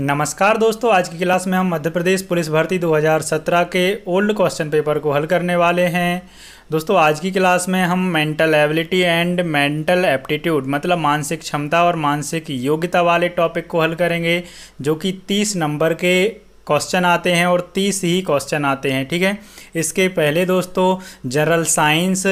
नमस्कार दोस्तों आज की क्लास में हम मध्य प्रदेश पुलिस भर्ती 2017 के ओल्ड क्वेश्चन पेपर को हल करने वाले हैं दोस्तों आज की क्लास में हम mental ability and mental aptitude मतलब मानसिक क्षमता और मानसिक योग्यता वाले टॉपिक को हल करेंगे जो कि 30 नंबर के क्वेश्चन आते हैं और 30 ही क्वेश्चन आते हैं ठीक है इसके पहले दोस्तों जनरल साइंस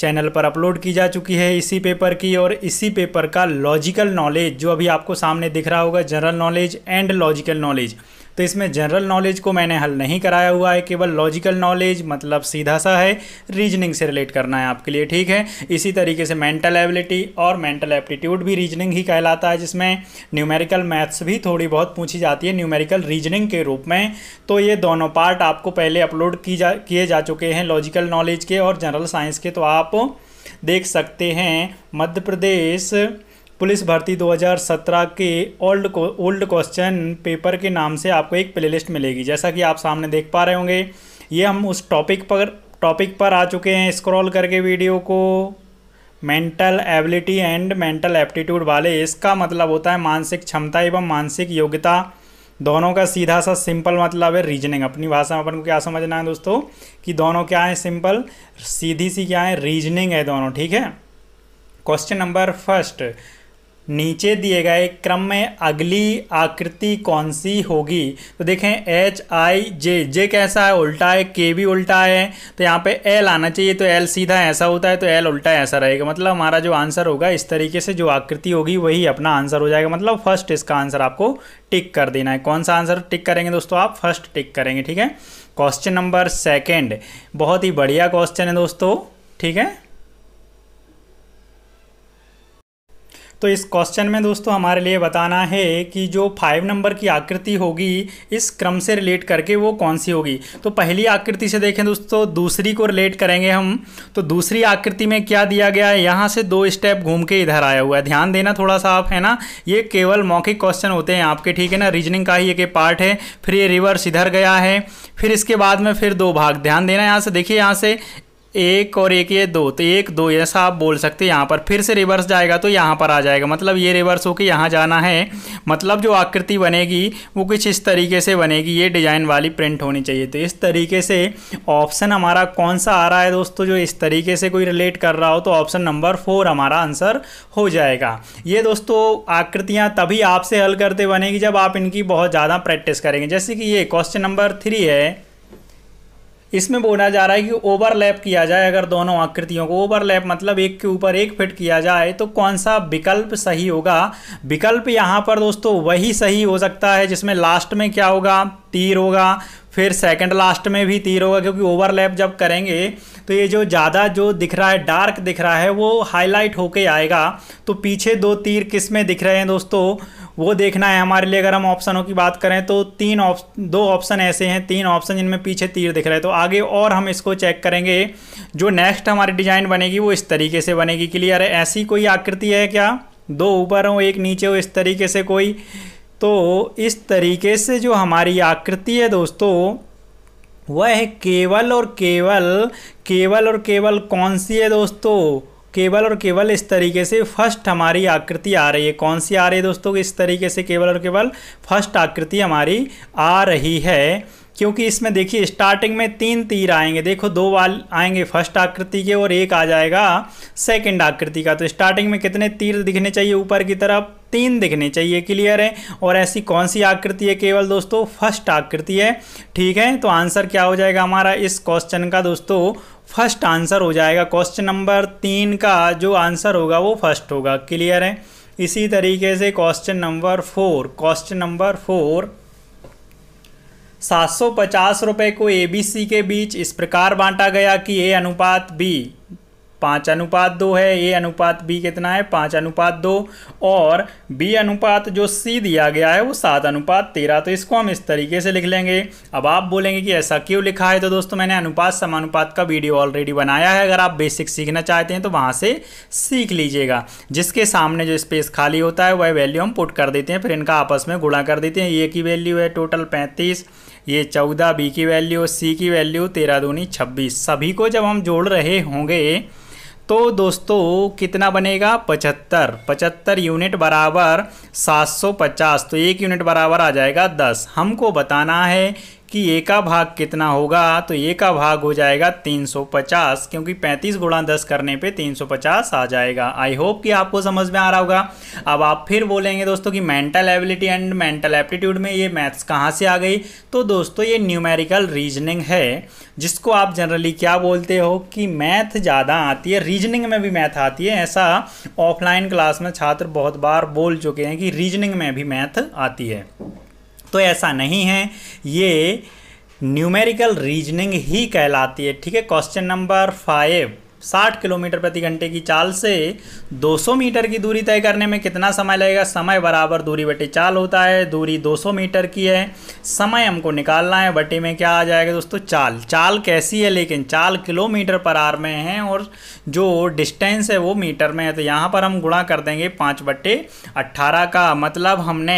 चैनल पर अपलोड की जा चुकी है इसी पेपर की और इसी पेपर का लॉजिकल नॉलेज जो अभी आपको सामने दिख रहा होगा general knowledge and logical knowledge तो इसमें जनरल नॉलेज को मैंने हल नहीं कराया हुआ है केवल लॉजिकल नॉलेज मतलब सीधा सा है रीजनिंग से रिलेट करना है आपके लिए ठीक है इसी तरीके से मेंटल एबिलिटी और मेंटल एप्टीट्यूड भी रीजनिंग ही कहलाता है जिसमें न्यूमेरिकल मैथ्स भी थोड़ी बहुत पूछी जाती है न्यूमेरिकल रीजनिंग के रूप में तो ये दोनों पार्ट आपको पहले अपलोड की जा किए जा चुके हैं लॉजिकल नॉलेज के और जनरल साइंस के तो आप देख सकते हैं मध्य प्रदेश पुलिस भर्ती 2017 के ओल्ड ओल्ड क्वेश्चन पेपर के नाम से आपको एक प्लेलिस्ट मिलेगी जैसा कि आप सामने देख पा रहे होंगे ये हम उस टॉपिक पर टॉपिक पर आ चुके हैं स्क्रॉल करके वीडियो को mental ability and mental aptitude वाले इसका मतलब होता है मानसिक क्षमता एवं मानसिक योग्यता दोनों का सीधा सा सिंपल मतलब है रीजनिंग अपनी भाषा में अपन को क्या समझना है दोस्तों कि दोनों क्या है सिंपल सीधी सी क्या है रीजनिंग है दोनों ठीक है क्वेश्चन नंबर फर्स्ट नीचे दिए गए क्रम में अगली आकृति कौन सी होगी तो देखें एच आई जे जे कैसा है उल्टा है के भी उल्टा है तो यहाँ पे एल आना चाहिए तो एल सीधा ऐसा होता है तो एल उल्टा ऐसा रहेगा मतलब हमारा जो आंसर होगा इस तरीके से जो आकृति होगी वही अपना आंसर हो जाएगा मतलब फर्स्ट इसका आंसर आपको टिक कर देना है कौन सा आंसर टिक करेंगे दोस्तों आप फर्स्ट टिक करेंगे ठीक है क्वेश्चन नंबर सेकेंड बहुत ही बढ़िया क्वेश्चन है दोस्तों ठीक है तो इस क्वेश्चन में दोस्तों हमारे लिए बताना है कि जो फाइव नंबर की आकृति होगी इस क्रम से रिलेट करके वो कौन सी होगी तो पहली आकृति से देखें दोस्तों दूसरी को रिलेट करेंगे हम तो दूसरी आकृति में क्या दिया गया है यहाँ से दो स्टेप घूम के इधर आया हुआ है ध्यान देना थोड़ा सा आप है ना ये केवल मौखिक क्वेश्चन होते हैं आपके ठीक है ना रीजनिंग का ही एक पार्ट है फिर ये रिवर्स इधर गया है फिर इसके बाद में फिर दो भाग ध्यान देना यहाँ से देखिए यहाँ से एक और एक ये दो तो एक दो ऐसा आप बोल सकते हैं यहाँ पर फिर से रिवर्स जाएगा तो यहाँ पर आ जाएगा मतलब ये रिवर्स होकर यहाँ जाना है मतलब जो आकृति बनेगी वो कुछ इस तरीके से बनेगी ये डिज़ाइन वाली प्रिंट होनी चाहिए तो इस तरीके से ऑप्शन हमारा कौन सा आ रहा है दोस्तों जो इस तरीके से कोई रिलेट कर रहा हो तो ऑप्शन नंबर फोर हमारा आंसर हो जाएगा ये दोस्तों आकृतियाँ तभी आपसे हल करते बनेगी जब आप इनकी बहुत ज़्यादा प्रैक्टिस करेंगे जैसे कि ये क्वेश्चन नंबर थ्री है इसमें बोला जा रहा है कि ओवरलैप किया जाए अगर दोनों आकृतियों को ओवरलैप मतलब एक के ऊपर एक फिट किया जाए तो कौन सा विकल्प सही होगा विकल्प यहाँ पर दोस्तों वही सही हो सकता है जिसमें लास्ट में क्या होगा तीर होगा फिर सेकंड लास्ट में भी तीर होगा क्योंकि ओवरलैप जब करेंगे तो ये जो ज़्यादा जो दिख रहा है डार्क दिख रहा है वो हाईलाइट होके आएगा तो पीछे दो तीर किस में दिख रहे हैं दोस्तों वो देखना है हमारे लिए अगर हम ऑप्शनों की बात करें तो तीन ऑप्शन दो ऑप्शन ऐसे हैं तीन ऑप्शन जिनमें पीछे तीर दिख रहे हैं तो आगे और हम इसको चेक करेंगे जो नेक्स्ट हमारी डिज़ाइन बनेगी वो इस तरीके से बनेगी क्लियर है ऐसी कोई आकृति है क्या दो ऊपर हो एक नीचे हो इस तरीके से कोई तो इस तरीके से जो हमारी आकृति है दोस्तों वह केवल और केवल केवल और केवल कौन सी है दोस्तों केवल और केवल इस तरीके से फर्स्ट हमारी आकृति आ रही है कौन सी आ रही है दोस्तों इस तरीके से केवल और केवल फर्स्ट आकृति हमारी आ रही है क्योंकि इसमें देखिए स्टार्टिंग में तीन तीर आएंगे देखो दो वाल आएंगे फर्स्ट आकृति के और एक आ जाएगा सेकंड आकृति का तो स्टार्टिंग में कितने तीर दिखने चाहिए ऊपर की तरफ तीन दिखने चाहिए क्लियर है और ऐसी कौन सी आकृति है केवल दोस्तों फर्स्ट आकृति है ठीक है तो आंसर क्या हो जाएगा हमारा इस क्वेश्चन का दोस्तों फर्स्ट आंसर हो जाएगा क्वेश्चन नंबर तीन का जो आंसर होगा वो फर्स्ट होगा क्लियर है इसी तरीके से question number four question number four सात रुपए को ए बी सी के बीच इस प्रकार बांटा गया कि ए अनुपात बी पाँच अनुपात दो है ए अनुपात बी कितना है पाँच अनुपात दो और बी अनुपात जो सी दिया गया है वो सात अनुपात तेरह तो इसको हम इस तरीके से लिख लेंगे अब आप बोलेंगे कि ऐसा क्यों लिखा है तो दोस्तों मैंने अनुपात समानुपात का वीडियो ऑलरेडी बनाया है अगर आप बेसिक सीखना चाहते हैं तो वहाँ से सीख लीजिएगा जिसके सामने जो स्पेस खाली होता है वह वैल्यू हम पुट कर देते हैं फिर इनका आपस में गुणा कर देते हैं ए की वैल्यू है टोटल पैंतीस ये चौदह बी की वैल्यू और सी की वैल्यू तेरह दूनी छब्बीस सभी को जब हम जोड़ रहे होंगे तो दोस्तों कितना बनेगा पचहत्तर पचहत्तर यूनिट बराबर सात सौ पचास तो एक यूनिट बराबर आ जाएगा दस हमको बताना है कि ए का भाग कितना होगा तो ए का भाग हो जाएगा 350 क्योंकि 35 गुणा दस करने पे 350 आ जाएगा आई होप कि आपको समझ में आ रहा होगा अब आप फिर बोलेंगे दोस्तों कि mental ability and mental aptitude में ये मैथ्स कहाँ से आ गई तो दोस्तों ये न्यूमेरिकल रीजनिंग है जिसको आप जनरली क्या बोलते हो कि मैथ ज़्यादा आती है रीजनिंग में भी मैथ आती है ऐसा ऑफलाइन क्लास में छात्र बहुत बार बोल चुके हैं कि रीजनिंग में भी मैथ आती है तो ऐसा नहीं है ये न्यूमेरिकल रीजनिंग ही कहलाती है ठीक है क्वेश्चन नंबर फाइव 60 किलोमीटर प्रति घंटे की चाल से 200 मीटर की दूरी तय करने में कितना समय लगेगा समय बराबर दूरी बटे चाल होता है दूरी 200 मीटर की है समय हमको निकालना है बटे में क्या आ जाएगा दोस्तों चाल चाल कैसी है लेकिन चाल किलोमीटर पर आर में है और जो डिस्टेंस है वो मीटर में है तो यहाँ पर हम गुणा कर देंगे पाँच बट्टे अट्ठारह का मतलब हमने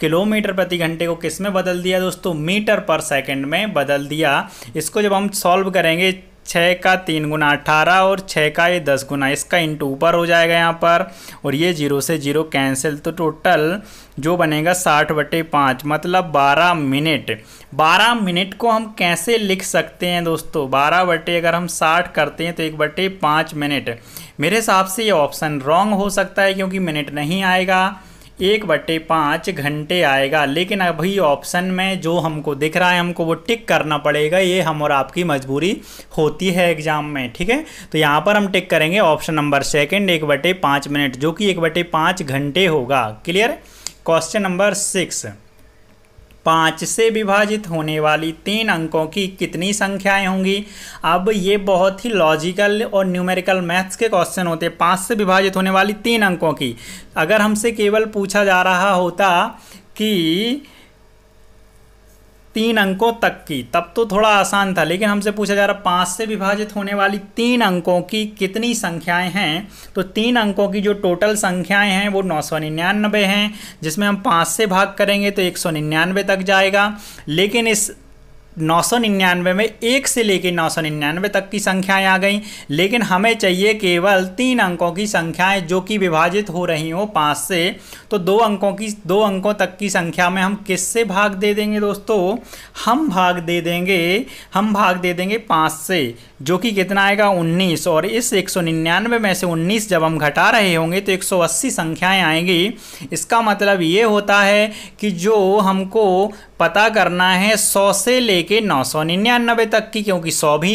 किलोमीटर प्रति घंटे को किस में बदल दिया दोस्तों मीटर पर सेकेंड में बदल दिया इसको जब हम सॉल्व करेंगे छः का तीन गुना अठारह और छः का ये दस गुना इसका इंटू ऊपर हो जाएगा यहाँ पर और ये जीरो से जीरो कैंसिल तो टोटल जो बनेगा साठ बटे पाँच मतलब बारह मिनट बारह मिनट को हम कैसे लिख सकते हैं दोस्तों बारह बटे अगर हम साठ करते हैं तो एक बटे पाँच मिनट मेरे हिसाब से ये ऑप्शन रॉन्ग हो सकता है क्योंकि मिनट नहीं आएगा एक बटे पाँच घंटे आएगा लेकिन अभी ऑप्शन में जो हमको दिख रहा है हमको वो टिक करना पड़ेगा ये हम और आपकी मजबूरी होती है एग्ज़ाम में ठीक है तो यहाँ पर हम टिक करेंगे ऑप्शन नंबर सेकेंड एक बटे पाँच मिनट जो कि एक बटे पाँच घंटे होगा क्लियर क्वेश्चन नंबर सिक्स पाँच से विभाजित होने वाली तीन अंकों की कितनी संख्याएं होंगी अब ये बहुत ही लॉजिकल और न्यूमेरिकल मैथ्स के क्वेश्चन होते हैं पाँच से विभाजित होने वाली तीन अंकों की अगर हमसे केवल पूछा जा रहा होता कि तीन अंकों तक की तब तो थोड़ा आसान था लेकिन हमसे पूछा जा रहा पाँच से विभाजित होने वाली तीन अंकों की कितनी संख्याएं हैं तो तीन अंकों की जो टोटल संख्याएं हैं वो नौ सौ निन्यानबे हैं जिसमें हम पाँच से भाग करेंगे तो एक सौ निन्यानवे तक जाएगा लेकिन इस नौ सौ निन्यानवे में एक से लेकर नौ सौ निन्यानवे तक की संख्याएं आ गई लेकिन हमें चाहिए केवल तीन अंकों की संख्याएं जो कि विभाजित हो रही हो पाँच से तो दो अंकों की दो अंकों तक की संख्या में हम किससे भाग दे देंगे दोस्तों हम भाग दे देंगे हम भाग दे देंगे पाँच से जो कि कितना आएगा उन्नीस और इस निन्यानवे में से उन्नीस जब हम घटा रहे होंगे तो अस्सी संख्याएं आएंगी इसका मतलब ये होता है कि जो हमको पता करना है सौ से लेके नौ सौ निन्यानबे तक की क्योंकि सौ भी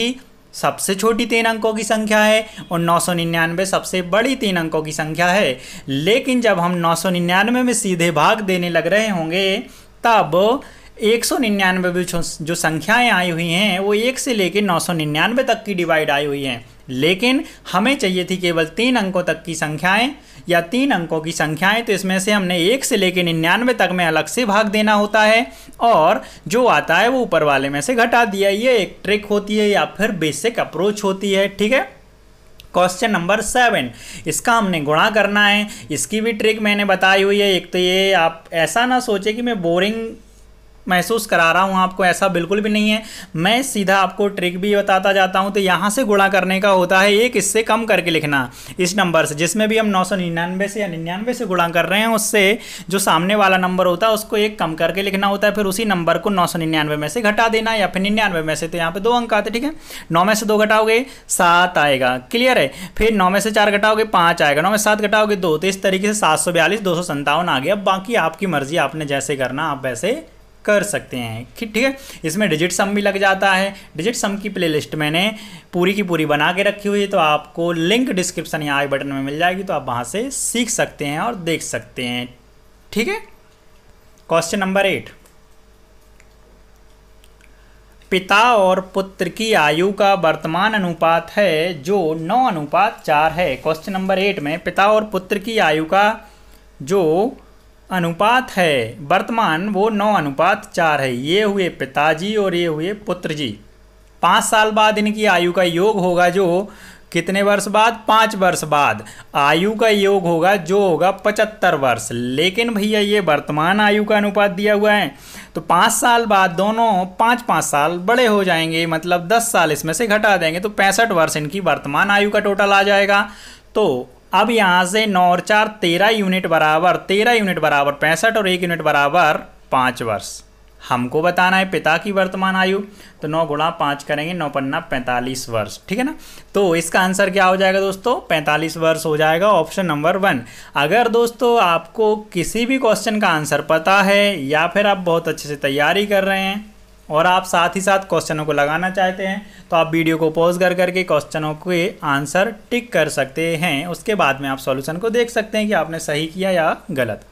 सबसे छोटी तीन अंकों की संख्या है और नौ सौ निन्यानवे सबसे बड़ी तीन अंकों की संख्या है लेकिन जब हम नौ सौ निन्यानवे में सीधे भाग देने लग रहे होंगे तब एक सौ निन्यानवे जो संख्याएं आई हुई हैं वो एक से लेकर नौ सौ निन्यानवे तक की डिवाइड आई हुई हैं लेकिन हमें चाहिए थी केवल तीन अंकों तक की संख्याएं या तीन अंकों की संख्याएं तो इसमें से हमने एक से लेकर निन्यानवे तक में अलग से भाग देना होता है और जो आता है वो ऊपर वाले में से घटा दिया ये एक ट्रिक होती है या फिर बेसिक अप्रोच होती है ठीक है क्वेश्चन नंबर सेवन इसका हमने गुणा करना है इसकी भी ट्रिक मैंने बताई हुई है एक तो ये आप ऐसा ना सोचे कि मैं बोरिंग महसूस करा रहा हूँ आपको ऐसा बिल्कुल भी नहीं है मैं सीधा आपको ट्रिक भी बताता जाता हूँ तो यहाँ से गुणा करने का होता है एक इससे कम करके लिखना इस नंबर से जिसमें भी हम नौ से या निन्यानवे से गुणा कर रहे हैं उससे जो सामने वाला नंबर होता है उसको एक कम करके लिखना होता है फिर उसी नंबर को नौ में से घटा देना या फिर निन्यानवे में से तो यहाँ पर दो अंक आते ठीक है नौ में से दो घटाओगे सात आएगा क्लियर है फिर नौ में से चार घटाओगे पाँच आएगा नौ में सात घटाओगे दो तो इस तरीके से सात सौ बयालीस दो सौ संतावन आ गया बाकी आपकी मर्जी आपने जैसे करना आप वैसे कर सकते हैं ठीक है इसमें डिजिट सम भी लग जाता है डिजिट सम की प्लेलिस्ट मैंने पूरी की पूरी बना के रखी हुई है तो आपको लिंक डिस्क्रिप्शन या आई बटन में मिल जाएगी तो आप वहाँ से सीख सकते हैं और देख सकते हैं ठीक है क्वेश्चन नंबर एट पिता और पुत्र की आयु का वर्तमान अनुपात है जो नौ अनुपात चार है क्वेश्चन नंबर एट में पिता और पुत्र की आयु का जो अनुपात है वर्तमान वो नौ अनुपात चार है ये हुए पिताजी और ये हुए पुत्र जी पाँच साल बाद इनकी आयु का योग होगा जो कितने वर्ष बाद पाँच वर्ष बाद आयु का योग होगा जो होगा पचहत्तर वर्ष लेकिन भैया ये वर्तमान आयु का अनुपात दिया हुआ है तो पाँच साल बाद दोनों पाँच पाँच साल बड़े हो जाएंगे मतलब दस साल इसमें से घटा देंगे तो पैंसठ वर्ष इनकी वर्तमान आयु का टोटल आ जाएगा तो अब यहाँ से नौ और चार तेरह यूनिट बराबर तेरह यूनिट बराबर पैंसठ और एक यूनिट बराबर पाँच वर्ष हमको बताना है पिता की वर्तमान आयु तो नौ गुणा पाँच करेंगे नौ पन्ना पैंतालीस वर्ष ठीक है ना तो इसका आंसर क्या हो जाएगा दोस्तों पैंतालीस वर्ष हो जाएगा ऑप्शन नंबर वन अगर दोस्तों आपको किसी भी क्वेश्चन का आंसर पता है या फिर आप बहुत अच्छे से तैयारी कर रहे हैं और आप साथ ही साथ क्वेश्चनों को लगाना चाहते हैं तो आप वीडियो को पॉज कर करके क्वेश्चनों के आंसर टिक कर सकते हैं उसके बाद में आप सॉल्यूशन को देख सकते हैं कि आपने सही किया या गलत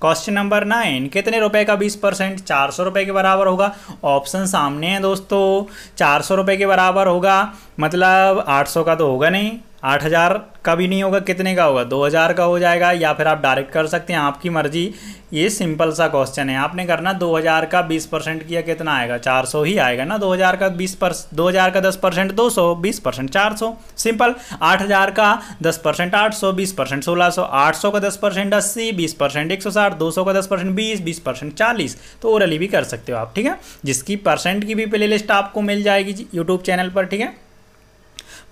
क्वेश्चन नंबर नाइन कितने रुपए का बीस परसेंट चार सौ रुपये के बराबर होगा ऑप्शन सामने है दोस्तों चार सौ रुपये के बराबर होगा मतलब आठ सौ का तो होगा नहीं आठ हज़ार का भी नहीं होगा कितने का होगा दो हज़ार का हो जाएगा या फिर आप डायरेक्ट कर सकते हैं आपकी मर्जी ये सिंपल सा क्वेश्चन है आपने करना दो हज़ार का बीस परसेंट किया कितना आएगा चार सौ ही आएगा ना दो हज़ार का बीस पर दो हज़ार का दस परसेंट दो सौ बीस परसेंट चार सौ सिंपल आठ हज़ार का दस परसेंट आठ सौ बीस परसेंट सोलह सौ आठ सौ का दस परसेंट अस्सी बीस परसेंट एक सौ साठ दो सौ का दस परसेंट बीस बीस परसेंट चालीस तो ओरली भी कर सकते हो आप ठीक है जिसकी परसेंट की भी प्ले लिस्ट आपको मिल जाएगी यूट्यूब चैनल पर ठीक है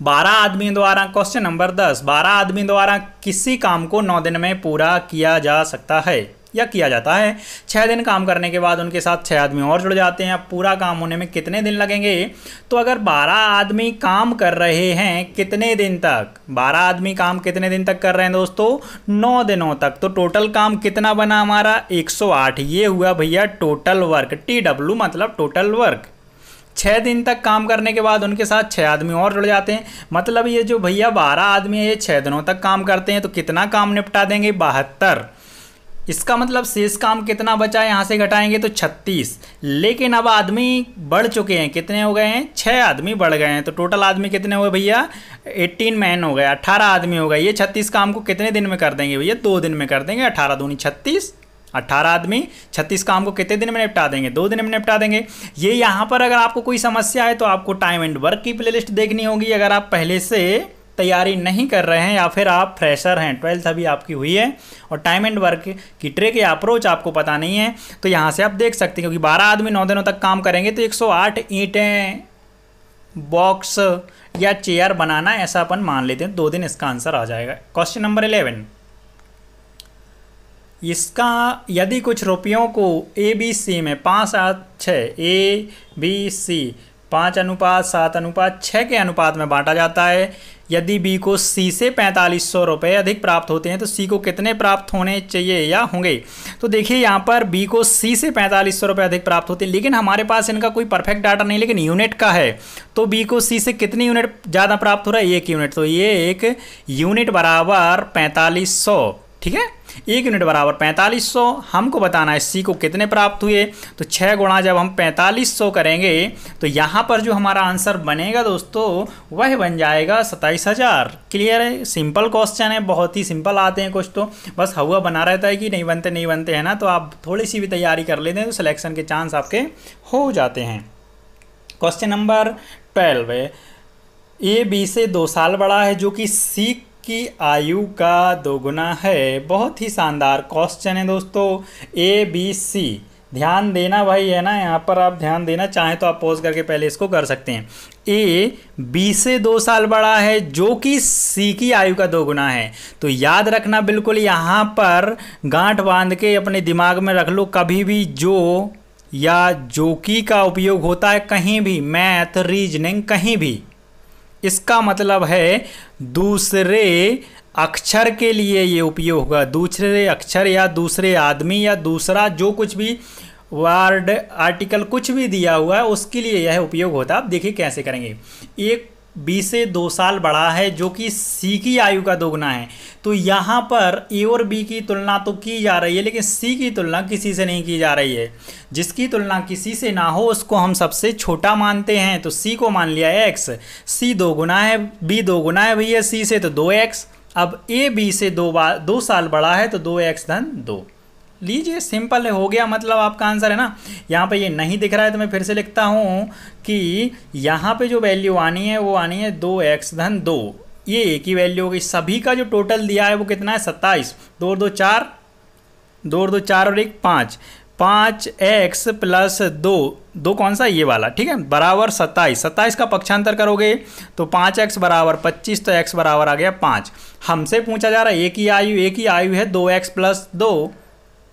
बारह आदमी द्वारा क्वेश्चन नंबर दस बारह आदमी द्वारा किसी काम को नौ दिन में पूरा किया जा सकता है या किया जाता है छः दिन काम करने के बाद उनके साथ छः आदमी और जुड़ जाते हैं पूरा काम होने में कितने दिन लगेंगे तो अगर बारह आदमी काम कर रहे हैं कितने दिन तक बारह आदमी काम कितने दिन तक कर रहे हैं दोस्तों नौ दिनों तक तो टोटल काम कितना बना हमारा 108 ये हुआ भैया टोटल वर्क टी डब्ल्यू मतलब टोटल वर्क छः दिन तक काम करने के बाद उनके साथ छः आदमी और जुड़ जाते हैं मतलब ये जो भैया बारह आदमी है ये छः दिनों तक काम करते हैं तो कितना काम निपटा देंगे बहत्तर इसका मतलब शेष काम कितना बचा है यहाँ से घटाएंगे तो 36 लेकिन अब आदमी बढ़ चुके हैं कितने हो गए हैं छः आदमी बढ़ गए हैं तो टोटल आदमी कितने हुए भैया 18 मैन हो गए 18 आदमी हो गए ये 36 काम को कितने दिन में कर देंगे भैया दो दिन में कर देंगे 18 दूनी 36 अट्ठारह आदमी छत्तीस काम को कितने दिन में निपटा देंगे दो दिन में निपटा देंगे ये यहाँ पर अगर आपको कोई समस्या है तो आपको टाइम एंड वर्क की प्लेलिस्ट देखनी होगी अगर आप पहले से तैयारी नहीं कर रहे हैं या फिर आप फ्रेशर हैं ट्वेल्थ अभी आपकी हुई है और टाइम एंड वर्क की ट्रेक या अप्रोच आपको पता नहीं है तो यहाँ से आप देख सकते हैं क्योंकि बारह आदमी नौ दिनों तक काम करेंगे तो एक ईंटें बॉक्स या चेयर बनाना ऐसा अपन मान लेते हैं दो दिन इसका आंसर आ जाएगा क्वेश्चन नंबर इलेवन इसका यदि कुछ रुपयों को ए बी सी में पाँच सात छः ए बी सी पाँच अनुपात सात अनुपात छः के अनुपात में बांटा जाता है यदि बी को सी से पैंतालीस सौ रुपये अधिक प्राप्त होते हैं तो सी को कितने प्राप्त होने चाहिए या होंगे तो देखिए यहाँ पर बी को सी से पैंतालीस सौ रुपये अधिक प्राप्त होते हैं लेकिन हमारे पास इनका कोई परफेक्ट डाटा नहीं लेकिन यूनिट का है तो बी को सी से कितनी यूनिट ज़्यादा प्राप्त हो रहा है एक यूनिट तो ये एक यूनिट बराबर पैंतालीस सौ ठीक है एक यूनिट बराबर पैंतालीस सौ हमको बताना है सी को कितने प्राप्त हुए तो छः गुणा जब हम पैंतालीस सौ करेंगे तो यहाँ पर जो हमारा आंसर बनेगा दोस्तों वह बन जाएगा सत्ताईस हज़ार क्लियर है सिंपल क्वेश्चन है बहुत ही सिंपल आते हैं कुछ तो बस हवा बना रहता है कि नहीं बनते नहीं बनते हैं ना तो आप थोड़ी सी भी तैयारी कर लेते हैं तो सिलेक्शन के चांस आपके हो जाते हैं क्वेश्चन नंबर ट्वेल्व है ए बी से दो साल बड़ा है जो कि सी की आयु का दोगुना है बहुत ही शानदार क्वेश्चन है दोस्तों ए बी सी ध्यान देना भाई है ना यहाँ पर आप ध्यान देना चाहें तो आप पोज करके पहले इसको कर सकते हैं ए बी से दो साल बड़ा है जो कि सी की आयु का दोगुना है तो याद रखना बिल्कुल यहाँ पर गांठ बांध के अपने दिमाग में रख लो कभी भी जो या जो की का उपयोग होता है कहीं भी मैथ रीजनिंग कहीं भी इसका मतलब है दूसरे अक्षर के लिए ये उपयोग होगा दूसरे अक्षर या दूसरे आदमी या दूसरा जो कुछ भी वर्ड आर्टिकल कुछ भी दिया हुआ है उसके लिए यह उपयोग होता है आप देखिए कैसे करेंगे एक बी से दो साल बड़ा है जो कि सी की आयु का दोगुना है तो यहाँ पर ए और बी की तुलना तो की जा रही है लेकिन सी की तुलना किसी से नहीं की जा रही है जिसकी तुलना किसी से ना हो उसको हम सबसे छोटा मानते हैं तो सी को मान लिया एक्स सी दो गुना है बी दो गुना है भैया सी से तो दो एक्स अब ए बी से दो बार दो साल बड़ा है तो दो एक्स धन दो लीजिए सिंपल है हो गया मतलब आपका आंसर है ना यहाँ पे ये नहीं दिख रहा है तो मैं फिर से लिखता हूँ कि यहाँ पे जो वैल्यू आनी है वो आनी है दो एक्स धन दो ये एक ही वैल्यू होगी सभी का जो टोटल दिया है वो कितना है सत्ताईस दो दो चार दो दो चार और एक पाँच पाँच एक्स प्लस दो दो कौन सा ये वाला ठीक है बराबर सत्ताईस सत्ताईस का पक्षांतर करोगे तो पाँच एक्स बराबर पच्चीस तो एक्स बराबर आ गया पाँच हमसे पूछा जा रहा है एक ही आयु एक ही आयु है दो एक्स प्लस दो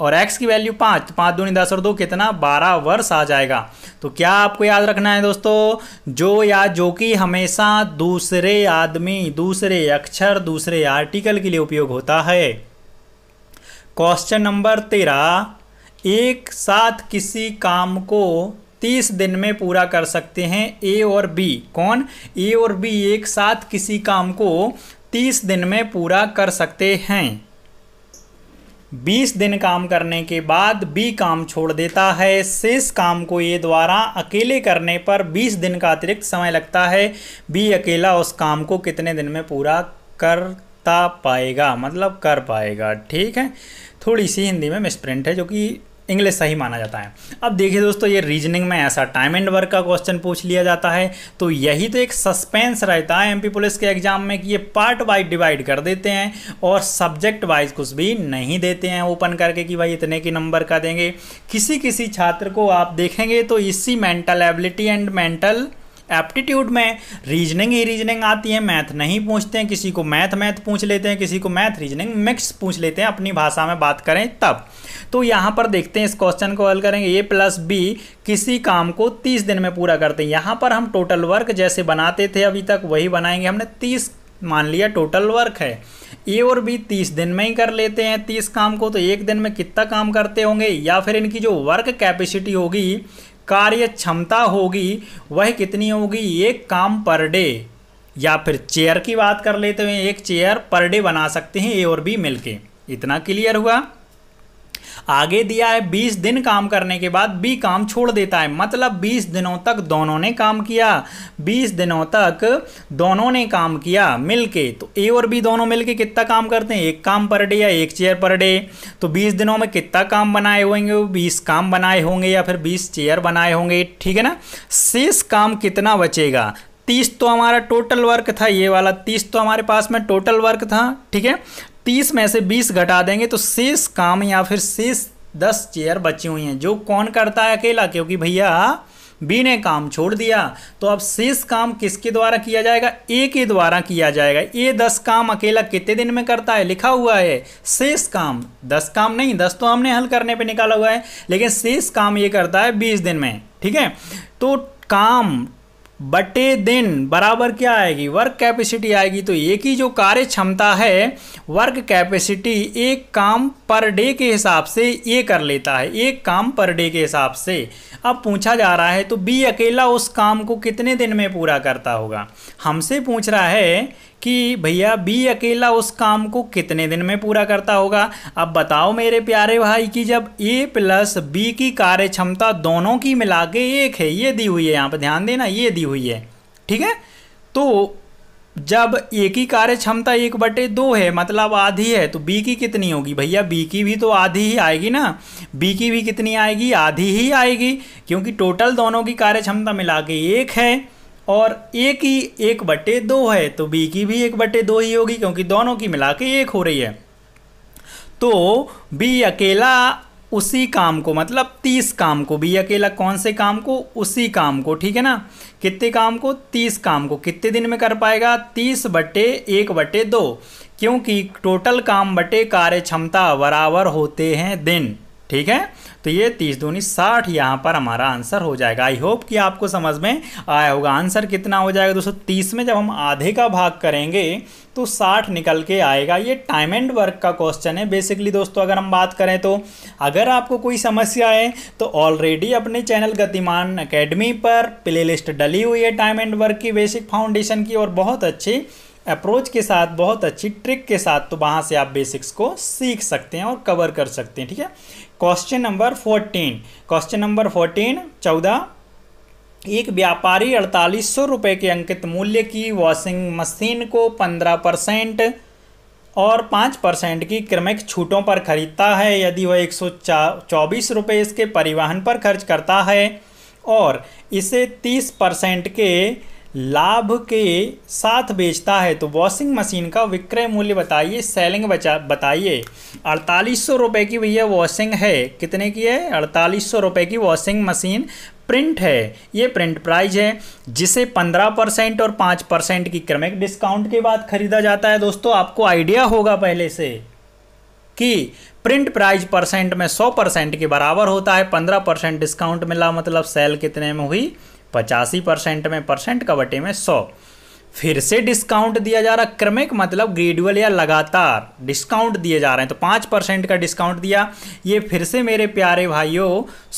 और x की वैल्यू पाँच तो पाँच दूनी दस और दो कितना बारह वर्ष आ जाएगा तो क्या आपको याद रखना है दोस्तों जो या जो कि हमेशा दूसरे आदमी दूसरे अक्षर दूसरे आर्टिकल के लिए उपयोग होता है क्वेश्चन नंबर तेरह एक साथ किसी काम को तीस दिन में पूरा कर सकते हैं ए और बी कौन ए और बी एक साथ किसी काम को तीस दिन में पूरा कर सकते हैं बीस दिन काम करने के बाद बी काम छोड़ देता है शेष काम को ये द्वारा अकेले करने पर बीस दिन का अतिरिक्त समय लगता है बी अकेला उस काम को कितने दिन में पूरा करता पाएगा मतलब कर पाएगा ठीक है थोड़ी सी हिंदी में मिसप्रिंट है जो कि इंग्लिश सही माना जाता है अब देखिए दोस्तों ये रीजनिंग में ऐसा टाइम एंड वर्क का क्वेश्चन पूछ लिया जाता है तो यही तो एक सस्पेंस रहता है एमपी पुलिस के एग्जाम में कि ये पार्ट वाइज डिवाइड कर देते हैं और सब्जेक्ट वाइज कुछ भी नहीं देते हैं ओपन करके कि भाई इतने के नंबर का देंगे किसी किसी छात्र को आप देखेंगे तो इसी mental ability and mental aptitude में रीजनिंग ही रीजनिंग आती है मैथ नहीं पूछते हैं किसी को मैथ मैथ पूछ लेते हैं किसी को मैथ रीजनिंग मिक्स पूछ लेते हैं अपनी भाषा में बात करें तब तो यहाँ पर देखते हैं इस क्वेश्चन को हल करेंगे ए प्लस बी किसी काम को तीस दिन में पूरा करते हैं यहाँ पर हम टोटल वर्क जैसे बनाते थे अभी तक वही बनाएंगे हमने तीस मान लिया टोटल वर्क है ए और बी तीस दिन में ही कर लेते हैं तीस काम को तो एक दिन में कितना काम करते होंगे या फिर इनकी जो वर्क कैपेसिटी होगी कार्य क्षमता होगी वह कितनी होगी एक काम पर डे या फिर चेयर की बात कर लेते हैं एक चेयर पर डे बना सकते हैं ए और बी मिलके इतना क्लियर हुआ आगे दिया है बीस दिन काम करने के बाद बी काम छोड़ देता है मतलब बीस दिनों तक दोनों ने काम किया बीस दिनों तक दोनों ने काम किया मिलके तो ए और बी दोनों मिलके कितना काम करते हैं एक काम पर डे या एक चेयर पर डे तो बीस दिनों में कितना काम बनाए होंगे बीस काम बनाए होंगे या फिर बीस चेयर बनाए होंगे ठीक है ना शेष काम कितना बचेगा तीस तो हमारा टोटल वर्क था ये वाला तीस तो हमारे पास में टोटल वर्क था ठीक है तीस में से बीस घटा देंगे तो शेष काम या फिर शेष दस चेयर बची हुई हैं जो कौन करता है अकेला क्योंकि भैया बी ने काम छोड़ दिया तो अब शेष काम किसके द्वारा किया जाएगा ए के द्वारा किया जाएगा ए दस काम अकेला कितने दिन में करता है लिखा हुआ है शेष काम दस काम नहीं दस तो हमने हल करने पे निकाला हुआ है लेकिन शेष काम ये करता है बीस दिन में ठीक है तो काम बटे दिन बराबर क्या आएगी वर्क कैपेसिटी आएगी तो ये की जो कार्य क्षमता है वर्क कैपेसिटी एक काम पर डे के हिसाब से ये कर लेता है एक काम पर डे के हिसाब से अब पूछा जा रहा है तो बी अकेला उस काम को कितने दिन में पूरा करता होगा हमसे पूछ रहा है कि भैया बी अकेला उस काम को कितने दिन में पूरा करता होगा अब बताओ मेरे प्यारे भाई कि जब ए प्लस बी की कार्य क्षमता दोनों की मिला के एक है ये दी हुई है यहाँ पर ध्यान देना ये दी हुई है ठीक है तो जब ए की कार्य क्षमता एक बटे दो है मतलब आधी है तो बी की कितनी होगी भैया बी की भी तो आधी ही आएगी ना बी की भी कितनी आएगी आधी ही आएगी क्योंकि टोटल दोनों की कार्य क्षमता मिला के एक है और ए की एक बटे दो है तो बी की भी एक बटे दो ही होगी क्योंकि दोनों की मिला के एक हो रही है तो बी अकेला उसी काम को मतलब तीस काम को बी अकेला कौन से काम को उसी काम को ठीक है ना कितने काम को तीस काम को कितने दिन में कर पाएगा तीस बटे एक बटे दो क्योंकि टोटल काम बटे कार्य क्षमता बराबर होते हैं दिन ठीक है तो ये तीस दूनी साठ यहाँ पर हमारा आंसर हो जाएगा आई होप कि आपको समझ में आया होगा आंसर कितना हो जाएगा दोस्तों तीस में जब हम आधे का भाग करेंगे तो साठ निकल के आएगा ये टाइम एंड वर्क का क्वेश्चन है बेसिकली दोस्तों अगर हम बात करें तो अगर आपको कोई समस्या है तो ऑलरेडी अपने चैनल गतिमान अकेडमी पर प्लेलिस्ट डली हुई है टाइम एंड वर्क की बेसिक फाउंडेशन की और बहुत अच्छी अप्रोच के साथ बहुत अच्छी ट्रिक के साथ तो वहाँ से आप बेसिक्स को सीख सकते हैं और कवर कर सकते हैं ठीक है question number fourteen question number fourteen चौदह एक व्यापारी अड़तालीस सौ रुपये के अंकित मूल्य की वॉशिंग मशीन को पंद्रह परसेंट और पाँच परसेंट की क्रमिक छूटों पर खरीदता है यदि वह एक सौ चौबीस रुपये इसके परिवहन पर खर्च करता है और इसे तीस परसेंट के लाभ के साथ बेचता है तो वॉशिंग मशीन का विक्रय मूल्य बताइए सेलिंग बचा बताइए अड़तालीस सौ रुपये की भैया वॉशिंग है कितने की है अड़तालीस सौ रुपये की वॉशिंग मशीन प्रिंट है ये प्रिंट प्राइज है जिसे पंद्रह परसेंट और पाँच परसेंट की क्रमिक डिस्काउंट के बाद खरीदा जाता है दोस्तों आपको आइडिया होगा पहले से कि प्रिंट प्राइस परसेंट में सौ परसेंट के बराबर होता है पंद्रह परसेंट डिस्काउंट मिला मतलब सेल कितने में हुई पचासी परसेंट में परसेंट का बटे में सौ फिर से डिस्काउंट दिया जा रहा क्रमिक मतलब ग्रेडुअल या लगातार डिस्काउंट दिए जा रहे हैं तो पाँच परसेंट का डिस्काउंट दिया ये फिर से मेरे प्यारे भाइयों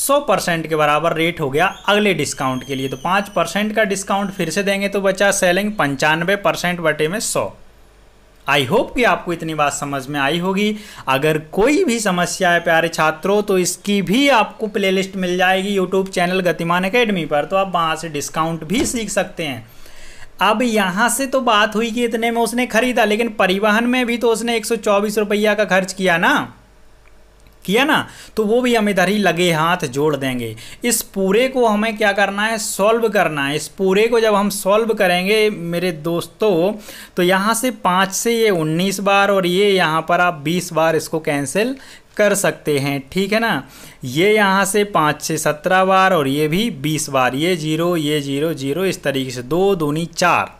सौ परसेंट के बराबर रेट हो गया अगले डिस्काउंट के लिए तो पाँच परसेंट का डिस्काउंट फिर से देंगे तो बचा सेलिंग पंचानवे परसेंट बटे में सौ आई होप कि आपको इतनी बात समझ में आई होगी अगर कोई भी समस्या है प्यारे छात्रों तो इसकी भी आपको प्लेलिस्ट मिल जाएगी यूट्यूब चैनल गतिमान अकेडमी पर तो आप वहाँ से डिस्काउंट भी सीख सकते हैं अब यहाँ से तो बात हुई कि इतने में उसने खरीदा लेकिन परिवहन में भी तो उसने एक रुपया का खर्च किया ना किया ना तो वो भी हम इधर ही लगे हाथ जोड़ देंगे इस पूरे को हमें क्या करना है सॉल्व करना है इस पूरे को जब हम सॉल्व करेंगे मेरे दोस्तों तो यहाँ से पाँच से ये उन्नीस बार और ये यहाँ पर आप बीस बार इसको कैंसिल कर सकते हैं ठीक है ना ये यहाँ से पाँच से सत्रह बार और ये भी बीस बार ये जीरो ये जीरो जीरो इस तरीके से दो दूनी चार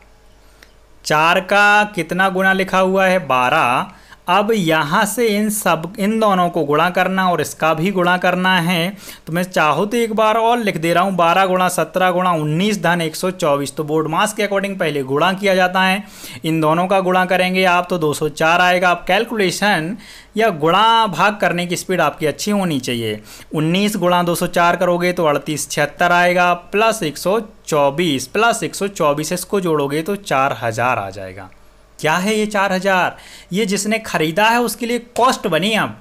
चार का कितना गुना लिखा हुआ है बारह अब यहाँ से इन सब इन दोनों को गुणा करना और इसका भी गुणा करना है तो मैं चाहो तो एक बार और लिख दे रहा हूँ बारह गुणा सत्रह गुणा उन्नीस धन एक सौ चौबीस तो बोर्ड मास के अकॉर्डिंग पहले गुणा किया जाता है इन दोनों का गुणा करेंगे आप तो दो सौ चार आएगा आप कैलकुलेशन या गुणा भाग करने की स्पीड आपकी अच्छी होनी चाहिए उन्नीस गुणा दो सौ चार करोगे तो अड़तीस छिहत्तर आएगा प्लस एक सौ चौबीस प्लस एक सौ चौबीस इसको जोड़ोगे तो चार हज़ार आ जाएगा क्या है ये चार हज़ार ये जिसने ख़रीदा है उसके लिए कॉस्ट बनी अब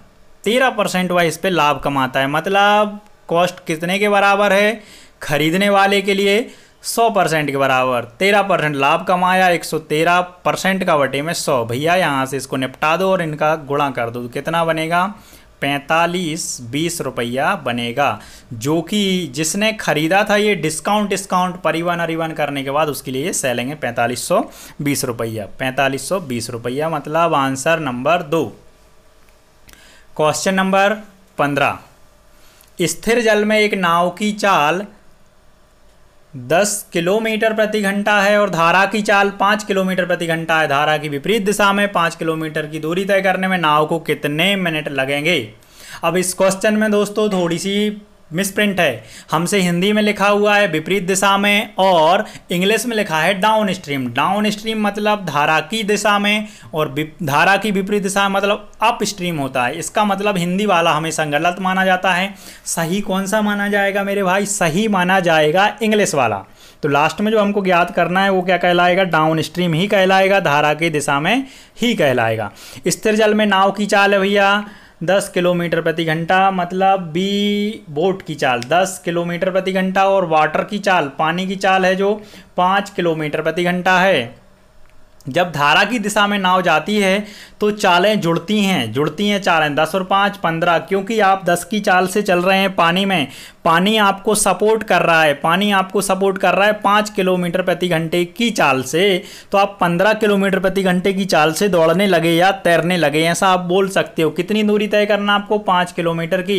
तेरह परसेंट वह इस पर लाभ कमाता है मतलब कॉस्ट कितने के बराबर है ख़रीदने वाले के लिए सौ परसेंट के बराबर तेरह परसेंट लाभ कमाया एक सौ तेरह परसेंट का बटे में सौ भैया यहाँ से इसको निपटा दो और इनका गुणा कर दो तो कितना बनेगा पैंतालीस बीस रुपया बनेगा जो कि जिसने ख़रीदा था ये डिस्काउंट डिस्काउंट परिवहन अरिवहन करने के बाद उसके लिए ये सेलेंगे पैंतालीस सौ बीस रुपया पैंतालीस सौ बीस रुपया मतलब आंसर नंबर दो क्वेश्चन नंबर पंद्रह स्थिर जल में एक नाव की चाल 10 किलोमीटर प्रति घंटा है और धारा की चाल 5 किलोमीटर प्रति घंटा है धारा की विपरीत दिशा में 5 किलोमीटर की दूरी तय करने में नाव को कितने मिनट लगेंगे अब इस क्वेश्चन में दोस्तों थोड़ी सी मिसप्रिंट है हमसे हिंदी में लिखा हुआ है विपरीत दिशा में और इंग्लिश में लिखा है डाउन स्ट्रीम डाउन स्ट्रीम मतलब धारा की दिशा में और धारा की विपरीत दिशा मतलब अप स्ट्रीम होता है इसका मतलब हिंदी वाला हमेशा गलत माना जाता है सही कौन सा माना जाएगा मेरे भाई सही माना जाएगा इंग्लिश वाला तो लास्ट में जो हमको ज्ञात करना है वो क्या कहलाएगा डाउन स्ट्रीम ही कहलाएगा धारा की दिशा में ही कहलाएगा स्थिर जल में नाव की चाल है भैया 10 किलोमीटर प्रति घंटा मतलब बी बोट की चाल 10 किलोमीटर प्रति घंटा और वाटर की चाल पानी की चाल है जो 5 किलोमीटर प्रति घंटा है जब धारा की दिशा में नाव जाती है तो चालें जुड़ती हैं जुड़ती हैं चालें दस और पाँच पंद्रह क्योंकि आप दस की चाल से चल रहे हैं पानी में पानी आपको सपोर्ट कर रहा है पानी आपको सपोर्ट कर रहा है पाँच किलोमीटर प्रति घंटे की चाल से तो आप पंद्रह किलोमीटर प्रति घंटे की चाल से दौड़ने लगे या तैरने लगे ऐसा आप बोल सकते हो कितनी दूरी तय करना आपको पाँच किलोमीटर की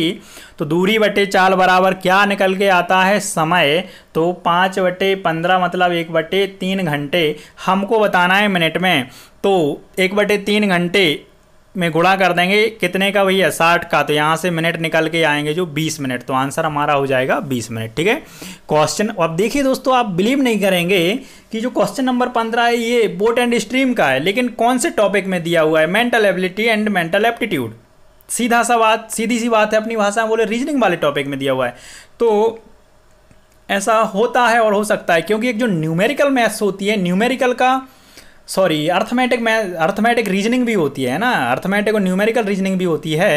तो दूरी बटे चाल बराबर क्या निकल के आता है समय तो पाँच बटे पंद्रह मतलब एक बटे तीन घंटे हमको बताना है मिनट में तो एक बटे तीन घंटे में गुणा कर देंगे कितने का भैया साठ का तो यहाँ से मिनट निकल के आएंगे जो बीस मिनट तो आंसर हमारा हो जाएगा बीस मिनट ठीक है क्वेश्चन अब देखिए दोस्तों आप बिलीव नहीं करेंगे कि जो क्वेश्चन नंबर पंद्रह है ये बोट एंड स्ट्रीम का है लेकिन कौन से टॉपिक में दिया हुआ है mental ability and mental aptitude सीधा सा बात सीधी सी बात है अपनी भाषा में बोले रीजनिंग वाले टॉपिक में दिया हुआ है तो ऐसा होता है और हो सकता है क्योंकि एक जो न्यूमेरिकल मैथ्स होती है न्यूमेरिकल का sorry arithmetic math arithmetic reasoning भी होती है ना अर्थमेटिक और न्यूमेरिकल रीजनिंग भी होती है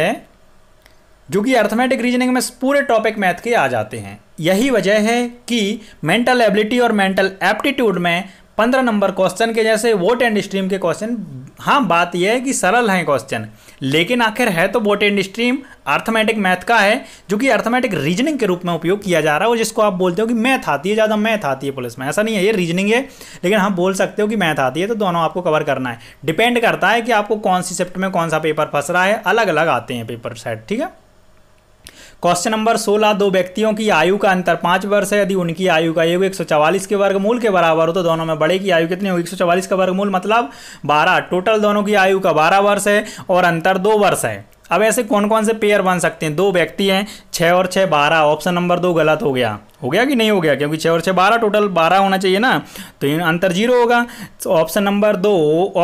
जो कि अर्थमेटिक रीजनिंग में पूरे टॉपिक मैथ के आ जाते हैं यही वजह है कि मेंटल एबिलिटी और मेंटल एप्टीट्यूड में पंद्रह नंबर क्वेश्चन के जैसे वोट एंड स्ट्रीम के क्वेश्चन हाँ बात यह है कि सरल हैं क्वेश्चन लेकिन आखिर है तो boat and stream arithmetic math का है जो कि अर्थमेटिक रीजनिंग के रूप में उपयोग किया जा रहा है और जिसको आप बोलते हो कि मैथ आती है ज़्यादा मैथ आती है पुलिस में ऐसा नहीं है ये रीजनिंग है लेकिन हम बोल सकते हो कि मैथ आती है तो दोनों आपको कवर करना है डिपेंड करता है कि आपको कौन सी सेप्ट में कौन सा पेपर फंस रहा है अलग अलग आते हैं पेपर सेट ठीक है क्वेश्चन नंबर सोलह दो व्यक्तियों की आयु का अंतर पाँच वर्ष है यदि उनकी आयु का योग एक सौ चवालीस के वर्गमूल के बराबर हो तो दोनों में बड़े की आयु कितनी होगी एक सौ चवालीस का वर्गमूल मतलब बारह टोटल दोनों की आयु का बारह वर्ष है और अंतर दो वर्ष है अब ऐसे कौन कौन से पेयर बन सकते हैं दो व्यक्ति हैं छः और छः बारह ऑप्शन नंबर दो गलत हो गया हो गया कि नहीं हो गया क्योंकि छः और छः बारह टोटल बारह होना चाहिए ना तो इन अंतर जीरो होगा ऑप्शन नंबर दो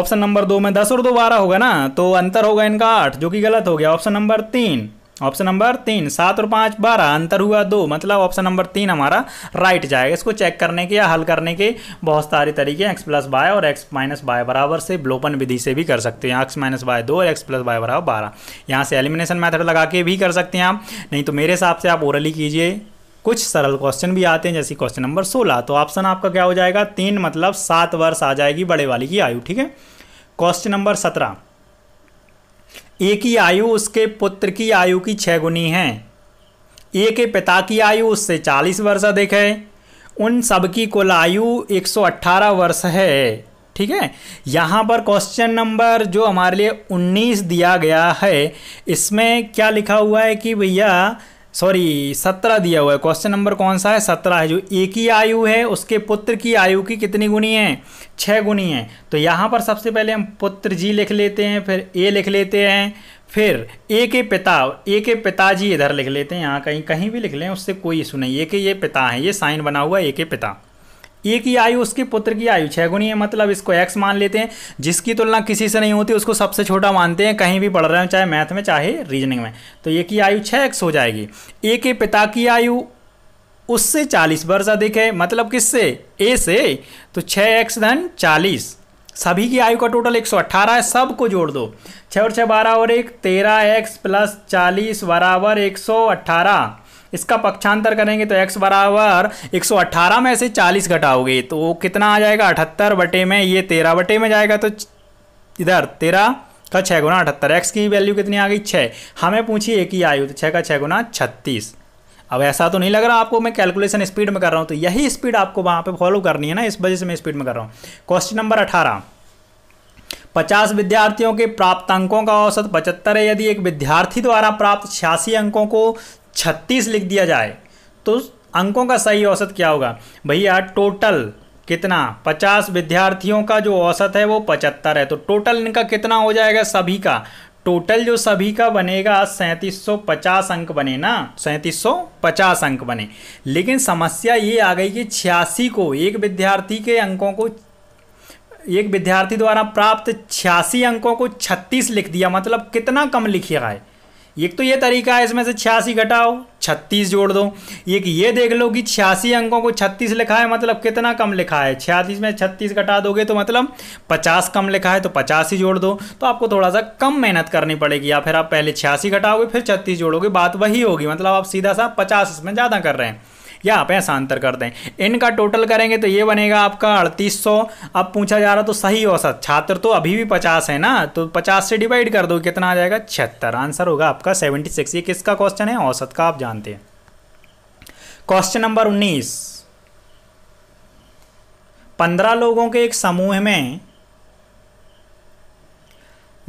ऑप्शन नंबर दो में दस और दो बारह होगा ना तो अंतर होगा इनका आठ जो कि गलत हो गया ऑप्शन नंबर तीन ऑप्शन नंबर तीन सात और पाँच बारह अंतर हुआ दो मतलब ऑप्शन नंबर तीन हमारा राइट जाएगा इसको चेक करने के या हल करने के बहुत सारे तरीके हैं एक्स प्लस बाय और एक्स माइनस बाय बराबर से ब्लोपन विधि से भी कर सकते हैं एक्स माइनस बाय दो और एक्स प्लस बाय बराबर बारह यहाँ से एलिमिनेशन मैथड लगा के भी कर सकते हैं आप नहीं तो मेरे हिसाब से आप ओरली कीजिए कुछ सरल क्वेश्चन भी आते हैं जैसे क्वेश्चन नंबर सोलह तो ऑप्शन आपका क्या हो जाएगा तीन मतलब सात वर्ष आ जाएगी बड़े वाली की आयु ठीक है क्वेश्चन नंबर सत्रह ए की आयु उसके पुत्र की आयु की छः गुनी है ए के पिता की आयु उससे चालीस वर्ष अधिक है उन सबकी कुल आयु एक सौ अट्ठारह वर्ष है ठीक है यहाँ पर क्वेश्चन नंबर जो हमारे लिए उन्नीस दिया गया है इसमें क्या लिखा हुआ है कि भैया सॉरी सत्रह दिया हुआ है क्वेश्चन नंबर कौन सा है सत्रह है जो एक ही आयु है उसके पुत्र की आयु की कितनी गुनी है छः गुनी है तो यहाँ पर सबसे पहले हम पुत्र जी लिख लेते हैं फिर ए लिख लेते हैं फिर ए के पिता ए के पिताजी इधर लिख लेते हैं यहाँ कहीं कहीं भी लिख लें उससे कोई इशू नहीं ए के ये पिता हैं ये साइन बना हुआ है ए के पिता ए की आयु उसके पुत्र की आयु छः गुणी है मतलब इसको एक्स मान लेते हैं जिसकी तुलना किसी से नहीं होती उसको सबसे छोटा मानते हैं कहीं भी पढ़ रहे हैं चाहे मैथ में चाहे रीजनिंग में तो ए की आयु छः हो जाएगी ए के पिता की आयु उससे चालीस वर्ष अधिक है मतलब किससे ए से तो छः एक्स धन चालीस सभी की आयु का टोटल 118 है सब को जोड़ दो छः और छः बारह और एक तेरह एक्स प्लस चालीस बराबर एक सौ अट्ठारह इसका पक्षांतर करेंगे तो एक्स बराबर एक सौ में से चालीस घटाओगे तो कितना आ जाएगा अठहत्तर बटे में ये तेरह बटे में जाएगा तो इधर तेरह का छः गुना अठहत्तर एक्स की वैल्यू कितनी आ गई छः हमें पूछिए एक ही आयु तो छः का छः गुना छत्तीस अब ऐसा तो नहीं लग रहा आपको मैं कैलकुलेशन स्पीड में कर रहा हूँ तो यही स्पीड आपको वहाँ पे फॉलो करनी है ना इस वजह से मैं स्पीड में कर रहा हूँ क्वेश्चन नंबर अठारह पचास विद्यार्थियों के प्राप्त अंकों का औसत पचहत्तर है यदि एक विद्यार्थी द्वारा प्राप्त छियासी अंकों को छत्तीस लिख दिया जाए तो अंकों का सही औसत क्या होगा भैया टोटल कितना पचास विद्यार्थियों का जो औसत है वो पचहत्तर है तो टोटल इनका कितना हो जाएगा सभी का टोटल जो सभी का बनेगा सैंतीस सौ पचास अंक बने ना सैंतीस सौ पचास अंक बने लेकिन समस्या ये आ गई कि छियासी को एक विद्यार्थी के अंकों को एक विद्यार्थी द्वारा प्राप्त छियासी अंकों को छत्तीस लिख दिया मतलब कितना कम लिखिएगा है एक तो ये तरीका है इसमें से छियासी घटाओ छत्तीस जोड़ दो एक ये देख लो कि छियासी अंकों को छत्तीस लिखा है मतलब कितना कम लिखा है छियासी में छत्तीस घटा दोगे तो मतलब पचास कम लिखा है तो पचास ही जोड़ दो तो आपको थोड़ा सा कम मेहनत करनी पड़ेगी या फिर आप पहले छियासी घटाओगे फिर छत्तीस जोड़ोगे बात वही होगी मतलब आप सीधा सा पचास इसमें ज़्यादा कर रहे हैं या आप ऐसा अंतर कर दें इनका टोटल करेंगे तो ये बनेगा आपका अड़तीस सौ अब पूछा जा रहा तो सही औसत छात्र तो अभी भी पचास है ना तो पचास से डिवाइड कर दो कितना आ जाएगा छिहत्तर आंसर होगा आपका सेवेंटी सिक्स ये किसका क्वेश्चन है औसत का आप जानते हैं क्वेश्चन नंबर उन्नीस पंद्रह लोगों के एक समूह में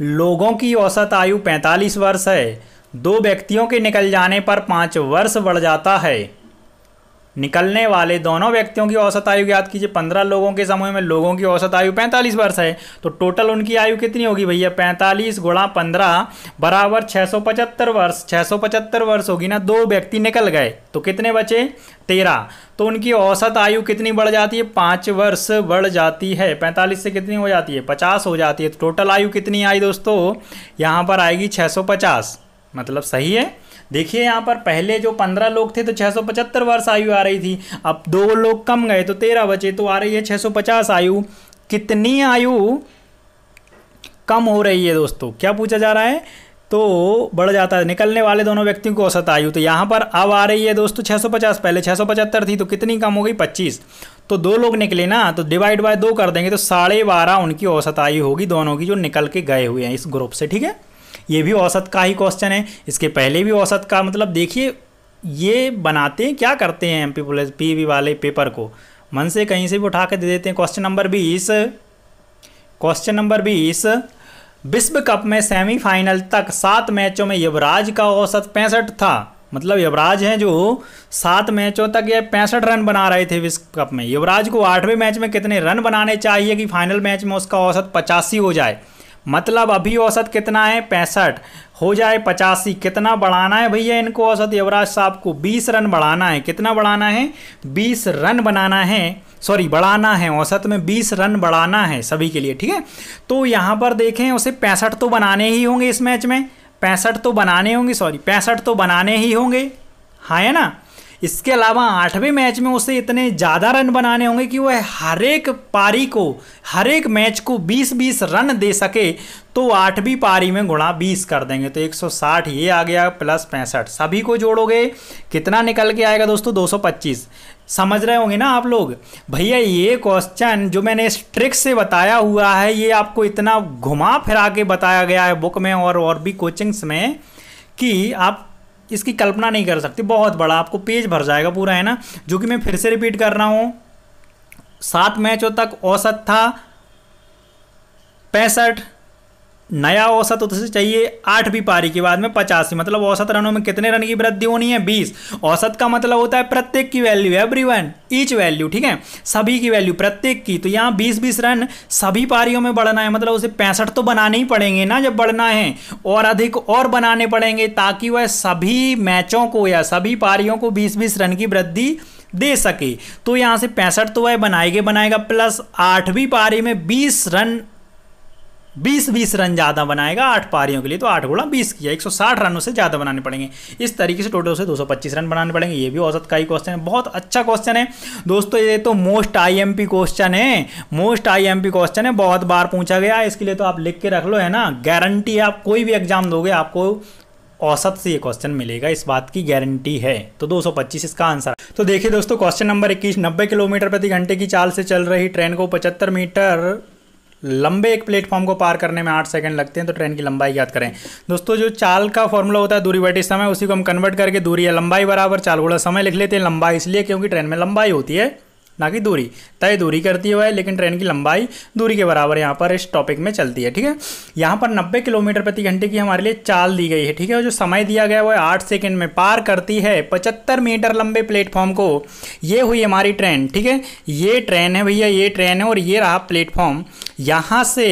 लोगों की औसत आयु पैंतालीस वर्ष है दो व्यक्तियों के निकल जाने पर पांच वर्ष बढ़ जाता है निकलने वाले दोनों व्यक्तियों की औसत आयु याद कीजिए पंद्रह लोगों के समूह में लोगों की औसत आयु पैंतालीस वर्ष है तो टोटल उनकी आयु कितनी होगी भैया पैंतालीस गुणा पंद्रह बराबर छः सौ पचहत्तर वर्ष छः सौ पचहत्तर वर्ष होगी ना दो व्यक्ति निकल गए तो कितने बचे तेरह तो उनकी औसत आयु कितनी बढ़ जाती है पाँच वर्ष बढ़ जाती है पैंतालीस से कितनी हो जाती है पचास हो जाती है तो टोटल आयु कितनी आई दोस्तों यहाँ पर आएगी छः सौ पचास मतलब सही है देखिए यहाँ पर पहले जो पंद्रह लोग थे तो छः सौ पचहत्तर वर्ष आयु आ रही थी अब दो लोग कम गए तो तेरह बचे तो आ रही है छः सौ पचास आयु कितनी आयु कम हो रही है दोस्तों क्या पूछा जा रहा है तो बढ़ जाता है निकलने वाले दोनों व्यक्तियों को औसत आयु तो यहाँ पर अब आ रही है दोस्तों छः सौ पचास पहले छः सौ पचहत्तर थी तो कितनी कम हो गई पच्चीस तो दो लोग निकले ना तो डिवाइड बाय दो कर देंगे तो साढ़े बारह उनकी औसत आयु होगी दोनों की जो निकल के गए हुए हैं इस ग्रुप से ठीक है ये भी औसत का ही क्वेश्चन है इसके पहले भी औसत का मतलब देखिए ये बनाते हैं क्या करते हैं M P police P V वाले पेपर को मन से कहीं से भी उठा के दे देते हैं क्वेश्चन नंबर बीस क्वेश्चन नंबर बीस विश्व कप में सेमीफाइनल तक सात मैचों में युवराज का औसत पैंसठ था मतलब युवराज हैं जो सात मैचों तक ये पैंसठ रन बना रहे थे विश्व कप में युवराज को आठवें मैच में कितने रन बनाने चाहिए कि फाइनल मैच में उसका औसत पचासी हो जाए मतलब अभी औसत कितना है पैंसठ हो जाए पचासी कितना बढ़ाना है भैया इनको औसत युवराज साहब को बीस रन बढ़ाना है कितना बढ़ाना है बीस रन बनाना है सॉरी बढ़ाना है औसत में बीस रन बढ़ाना है सभी के लिए ठीक है तो यहाँ पर देखें उसे पैंसठ तो बनाने ही होंगे इस मैच में पैंसठ तो बनाने होंगे सॉरी पैंसठ तो बनाने ही होंगे हाँ है ना इसके अलावा आठवें मैच में उसे इतने ज़्यादा रन बनाने होंगे कि वह हर एक पारी को हर एक मैच को 20-20 रन दे सके तो आठवीं पारी में गुणा 20 कर देंगे तो 160 ये आ गया प्लस पैंसठ सभी को जोड़ोगे कितना निकल के आएगा दोस्तों 225 समझ रहे होंगे ना आप लोग भैया ये क्वेश्चन जो मैंने इस ट्रिक से बताया हुआ है ये आपको इतना घुमा फिरा के बताया गया है बुक में और और भी कोचिंग्स में कि आप इसकी कल्पना नहीं कर सकते बहुत बड़ा आपको पेज भर जाएगा पूरा है ना जो कि मैं फिर से रिपीट कर रहा हूँ सात मैचों तक औसत था पैंसठ नया औसत उसे चाहिए आठवीं पारी के बाद में पचासी मतलब औसत रनों में कितने रन की वृद्धि होनी है बीस औसत का मतलब होता है प्रत्येक की value every one each value ठीक है सभी की वैल्यू प्रत्येक की तो यहाँ बीस बीस रन सभी पारियों में बढ़ना है मतलब उसे पैंसठ तो बनाने ही पड़ेंगे ना जब बढ़ना है और अधिक और बनाने पड़ेंगे ताकि वह सभी मैचों को या सभी पारियों को बीस बीस रन की वृद्धि दे सके तो यहाँ से पैंसठ तो वह बनाएगा बनाएगा प्लस आठवीं पारी में बीस रन बीस बीस रन ज़्यादा बनाएगा आठ पारियों के लिए तो आठ गुणा बीस किया एक सौ साठ रनों से ज़्यादा बनाने पड़ेंगे इस तरीके से टोटल से दो सौ पच्चीस रन बनाने पड़ेंगे ये भी औसत का ही क्वेश्चन है बहुत अच्छा क्वेश्चन है दोस्तों ये तो मोस्ट आईएमपी क्वेश्चन है मोस्ट आईएमपी क्वेश्चन है बहुत बार पूछा गया इसके लिए तो आप लिख के रख लो है ना गारंटी आप कोई भी एग्जाम दोगे आपको औसत से ये क्वेश्चन मिलेगा इस बात की गारंटी है तो 225 इसका आंसर तो देखिए दोस्तों क्वेश्चन नंबर 21 90 किलोमीटर प्रति घंटे की चाल से चल रही ट्रेन को 75 मीटर लंबे एक प्लेटफॉर्म को पार करने में आठ सेकंड लगते हैं तो ट्रेन की लंबाई याद करें दोस्तों जो चाल का फॉर्मूला होता है दूरी बटे समय उसी को हम कन्वर्ट करके दूरी या लंबाई बराबर चाल गुड़ा समय लिख लेते हैं लंबाई इसलिए क्योंकि ट्रेन में लंबाई होती है ना कि दूरी तय दूरी करती हुआ है लेकिन ट्रेन की लंबाई दूरी के बराबर यहाँ पर इस टॉपिक में चलती है ठीक है यहाँ पर नब्बे किलोमीटर प्रति घंटे की हमारे लिए चाल दी गई है ठीक है जो समय दिया गया वो आठ सेकेंड में पार करती है पचहत्तर मीटर लंबे प्लेटफॉर्म को ये हुई हमारी ट्रेन ठीक है ये ट्रेन है भैया ये ट्रेन है और ये रहा प्लेटफॉर्म यहाँ से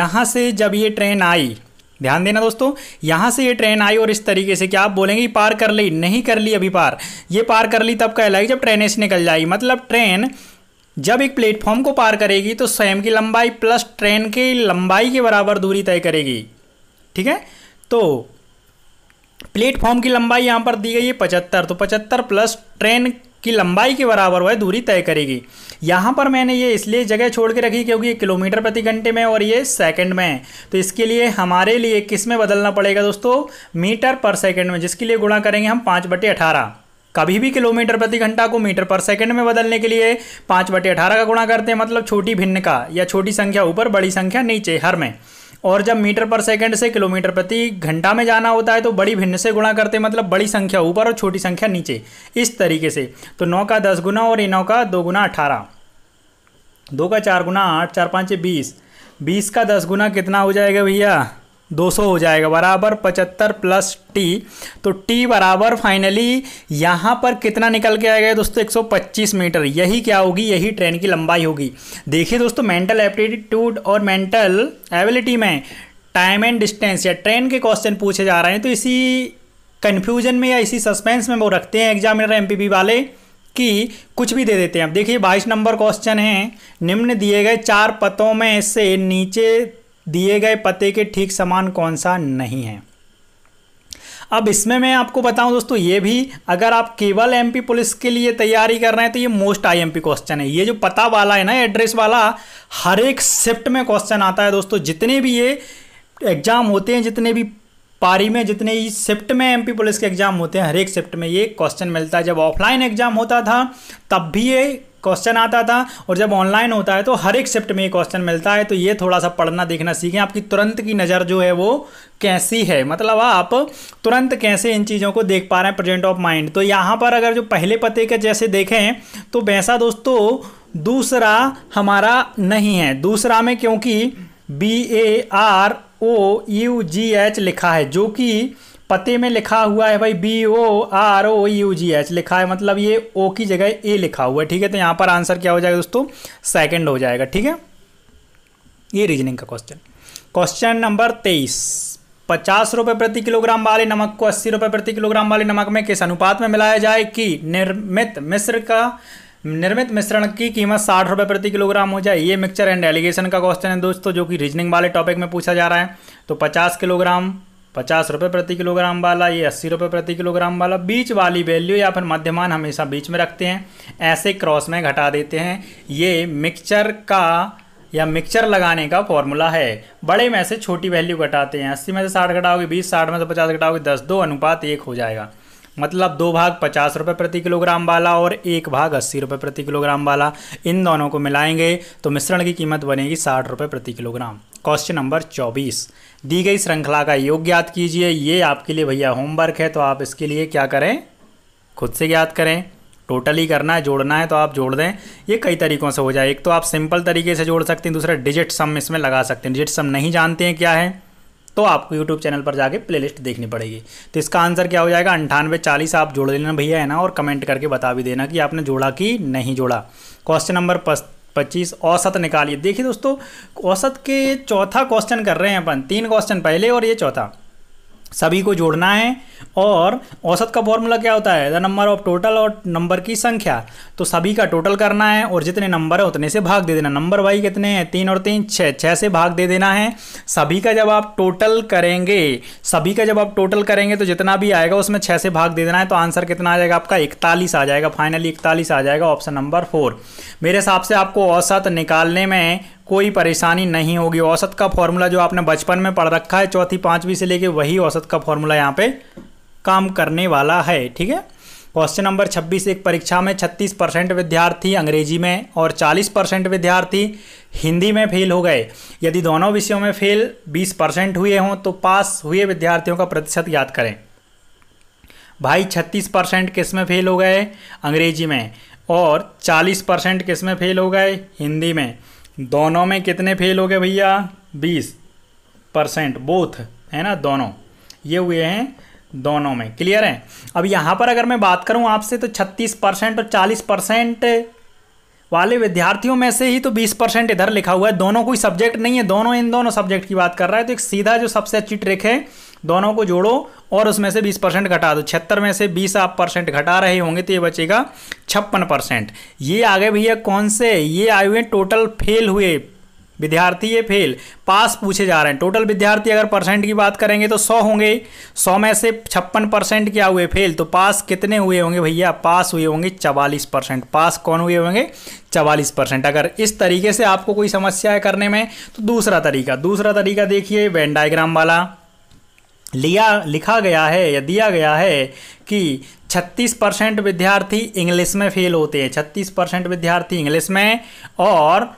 यहाँ से जब ये ट्रेन आई ध्यान देना दोस्तों यहाँ से ये ट्रेन आई और इस तरीके से कि आप बोलेंगे पार कर ली नहीं कर ली अभी पार ये पार कर ली तब कहलाएगी जब ट्रेन से निकल जाएगी मतलब ट्रेन जब एक प्लेटफॉर्म को पार करेगी तो स्वयं की लंबाई प्लस ट्रेन की लंबाई के बराबर दूरी तय करेगी ठीक है तो प्लेटफॉर्म की लंबाई यहाँ पर दी गई है पचहत्तर तो पचहत्तर प्लस ट्रेन की लंबाई के बराबर वह दूरी तय करेगी यहाँ पर मैंने ये इसलिए जगह छोड़ के रखी क्योंकि ये किलोमीटर प्रति घंटे में और ये सेकंड में है तो इसके लिए हमारे लिए किस में बदलना पड़ेगा दोस्तों मीटर पर सेकंड में जिसके लिए गुणा करेंगे हम पाँच बटे अठारह कभी भी किलोमीटर प्रति घंटा को मीटर पर सेकंड में बदलने के लिए पाँच बटे अठारह का गुणा करते हैं मतलब छोटी भिन्न का या छोटी संख्या ऊपर बड़ी संख्या नीचे हर में और जब मीटर पर सेकंड से किलोमीटर प्रति घंटा में जाना होता है तो बड़ी भिन्न से गुणा करते हैं मतलब बड़ी संख्या ऊपर और छोटी संख्या नीचे इस तरीके से तो नौ का दस गुना और नौ का दो गुना अठारह दो का चार गुना आठ चार पाँच बीस बीस का दस गुना कितना हो जाएगा भैया 200 हो जाएगा बराबर 75 प्लस टी तो टी बराबर फाइनली यहाँ पर कितना निकल के आएगा दोस्तों 125 मीटर यही क्या होगी यही ट्रेन की लंबाई होगी देखिए दोस्तों मेंटल एप्टीट्यूड और मेंटल एबिलिटी में टाइम एंड डिस्टेंस या ट्रेन के क्वेश्चन पूछे जा रहे हैं तो इसी कन्फ्यूजन में या इसी सस्पेंस में वो रखते हैं एग्जामिनर एम वाले कि कुछ भी दे देते हैं अब देखिए बाईस नंबर क्वेश्चन है निम्न दिए गए चार पतों में से नीचे दिए गए पते के ठीक समान कौन सा नहीं है अब इसमें मैं आपको बताऊं दोस्तों ये भी अगर आप केवल एमपी पुलिस के लिए तैयारी कर रहे हैं तो ये मोस्ट आईएमपी क्वेश्चन है ये जो पता वाला है ना एड्रेस वाला हर एक शिफ्ट में क्वेश्चन आता है दोस्तों जितने भी ये एग्जाम होते हैं जितने भी पारी में जितने ही शिफ्ट में एमपी पुलिस के एग्जाम होते हैं हर एक शिफ्ट में ये क्वेश्चन मिलता है जब ऑफलाइन एग्जाम होता था तब भी ये क्वेश्चन आता था और जब ऑनलाइन होता है तो हर एक शिफ्ट में ये क्वेश्चन मिलता है तो ये थोड़ा सा पढ़ना देखना सीखें आपकी तुरंत की नज़र जो है वो कैसी है मतलब आप तुरंत कैसे इन चीज़ों को देख पा रहे हैं प्रेजेंट ऑफ माइंड तो यहाँ पर अगर जो पहले पते के जैसे देखें तो वैसा दोस्तों दूसरा हमारा नहीं है दूसरा में क्योंकि B A R O U G H लिखा है जो कि पते में लिखा हुआ है भाई B O R O U G H लिखा है मतलब ये ओ की जगह ए लिखा हुआ है ठीक है तो यहाँ पर आंसर क्या हो जाएगा दोस्तों सेकंड हो जाएगा ठीक है ये रीजनिंग का क्वेश्चन क्वेश्चन नंबर तेईस पचास रुपये प्रति किलोग्राम वाले नमक को अस्सी रुपये प्रति किलोग्राम वाले नमक में किस अनुपात में मिलाया जाए कि निर्मित मिश्र का निर्मित मिश्रण की कीमत साठ रुपये प्रति किलोग्राम हो जाए ये मिक्सचर एंड एलिगेशन का क्वेश्चन है दोस्तों जो कि रीजनिंग वाले टॉपिक में पूछा जा रहा है तो पचास किलोग्राम पचास रुपये प्रति किलोग्राम वाला ये अस्सी रुपये प्रति किलोग्राम वाला बीच वाली वैल्यू या फिर मध्यमान हमेशा बीच में रखते हैं ऐसे क्रॉस में घटा देते हैं ये मिक्सचर का या मिक्सचर लगाने का फॉर्मूला है बड़े में से छोटी वैल्यू घटाते हैं अस्सी में से साठ घटाओगे बीस साठ में से पचास घटाओगे दस दो अनुपात एक हो जाएगा मतलब दो भाग पचास रुपये प्रति किलोग्राम वाला और एक भाग अस्सी रुपये प्रति किलोग्राम वाला इन दोनों को मिलाएंगे तो मिश्रण की कीमत बनेगी साठ रुपये प्रति किलोग्राम क्वेश्चन नंबर चौबीस दी गई श्रृंखला का योग याद कीजिए ये आपके लिए भैया होमवर्क है तो आप इसके लिए क्या करें खुद से याद करें टोटली करना है जोड़ना है तो आप जोड़ दें ये कई तरीक़ों से हो जाए एक तो आप सिंपल तरीके से जोड़ सकते हैं दूसरा डिजिट सम इसमें लगा सकते हैं डिजिट सम नहीं जानते हैं क्या है तो आपको यूट्यूब चैनल पर जाके प्लेलिस्ट देखनी पड़ेगी तो इसका आंसर क्या हो जाएगा अंठानवे चालीस आप जोड़ लेना भैया है ना और कमेंट करके बता भी देना कि आपने जोड़ा कि नहीं जोड़ा क्वेश्चन नंबर पच्चीस औसत निकालिए देखिए दोस्तों औसत के चौथा क्वेश्चन कर रहे हैं अपन तीन क्वेश्चन पहले और ये चौथा सभी को जोड़ना है और औसत का फॉर्मूला क्या होता है द नंबर ऑफ टोटल और नंबर की संख्या तो सभी का टोटल करना है और जितने नंबर है उतने से भाग दे देना नंबर वाई कितने हैं तीन और तीन छः छः से भाग दे देना है सभी का जब आप टोटल करेंगे सभी का जब आप टोटल करेंगे तो जितना भी आएगा उसमें छः से भाग दे देना है तो आंसर कितना आ जाएगा आपका इकतालीस आ जाएगा फाइनली इकतालीस आ जाएगा ऑप्शन नंबर फोर मेरे हिसाब से आपको औसत निकालने में कोई परेशानी नहीं होगी औसत का फॉर्मूला जो आपने बचपन में पढ़ रखा है चौथी पाँचवीं से लेके वही औसत का फॉर्मूला यहाँ पे काम करने वाला है ठीक है क्वेश्चन नंबर 26 एक परीक्षा में 36 परसेंट विद्यार्थी अंग्रेजी में और 40 परसेंट विद्यार्थी हिंदी में फेल हो गए यदि दोनों विषयों में फेल 20 परसेंट हुए हों तो पास हुए विद्यार्थियों का प्रतिशत याद करें भाई 36 परसेंट किस में फेल हो गए अंग्रेजी में और 40 परसेंट किस में फेल हो गए हिंदी में दोनों में कितने फेल हो गए भैया बीस परसेंट बोथ है ना दोनों ये हुए हैं दोनों में क्लियर है अब यहाँ पर अगर मैं बात करूँ आपसे तो छत्तीस परसेंट और चालीस परसेंट वाले विद्यार्थियों में से ही तो 20 परसेंट इधर लिखा हुआ है दोनों कोई सब्जेक्ट नहीं है दोनों इन दोनों सब्जेक्ट की बात कर रहा है तो एक सीधा जो सबसे अच्छी ट्रिक है दोनों को जोड़ो और उसमें से 20 परसेंट घटा दो छिहत्तर में से 20 आप परसेंट घटा रहे होंगे तो ये बचेगा छप्पन परसेंट ये आगे भैया कौन से ये आए हुए टोटल फेल हुए विद्यार्थी ये फेल पास पूछे जा रहे हैं टोटल विद्यार्थी अगर परसेंट की बात करेंगे तो सौ होंगे सौ में से छप्पन परसेंट क्या हुए फेल तो पास कितने हुए होंगे भैया पास हुए होंगे चवालीस परसेंट पास कौन हुए होंगे चवालीस परसेंट अगर इस तरीके से आपको कोई समस्या है करने में तो दूसरा तरीका दूसरा तरीका देखिए वेन डायग्राम वाला लिया लिखा गया है या दिया गया है कि 36 परसेंट विद्यार्थी इंग्लिश में फेल होते हैं 36 परसेंट विद्यार्थी इंग्लिश में और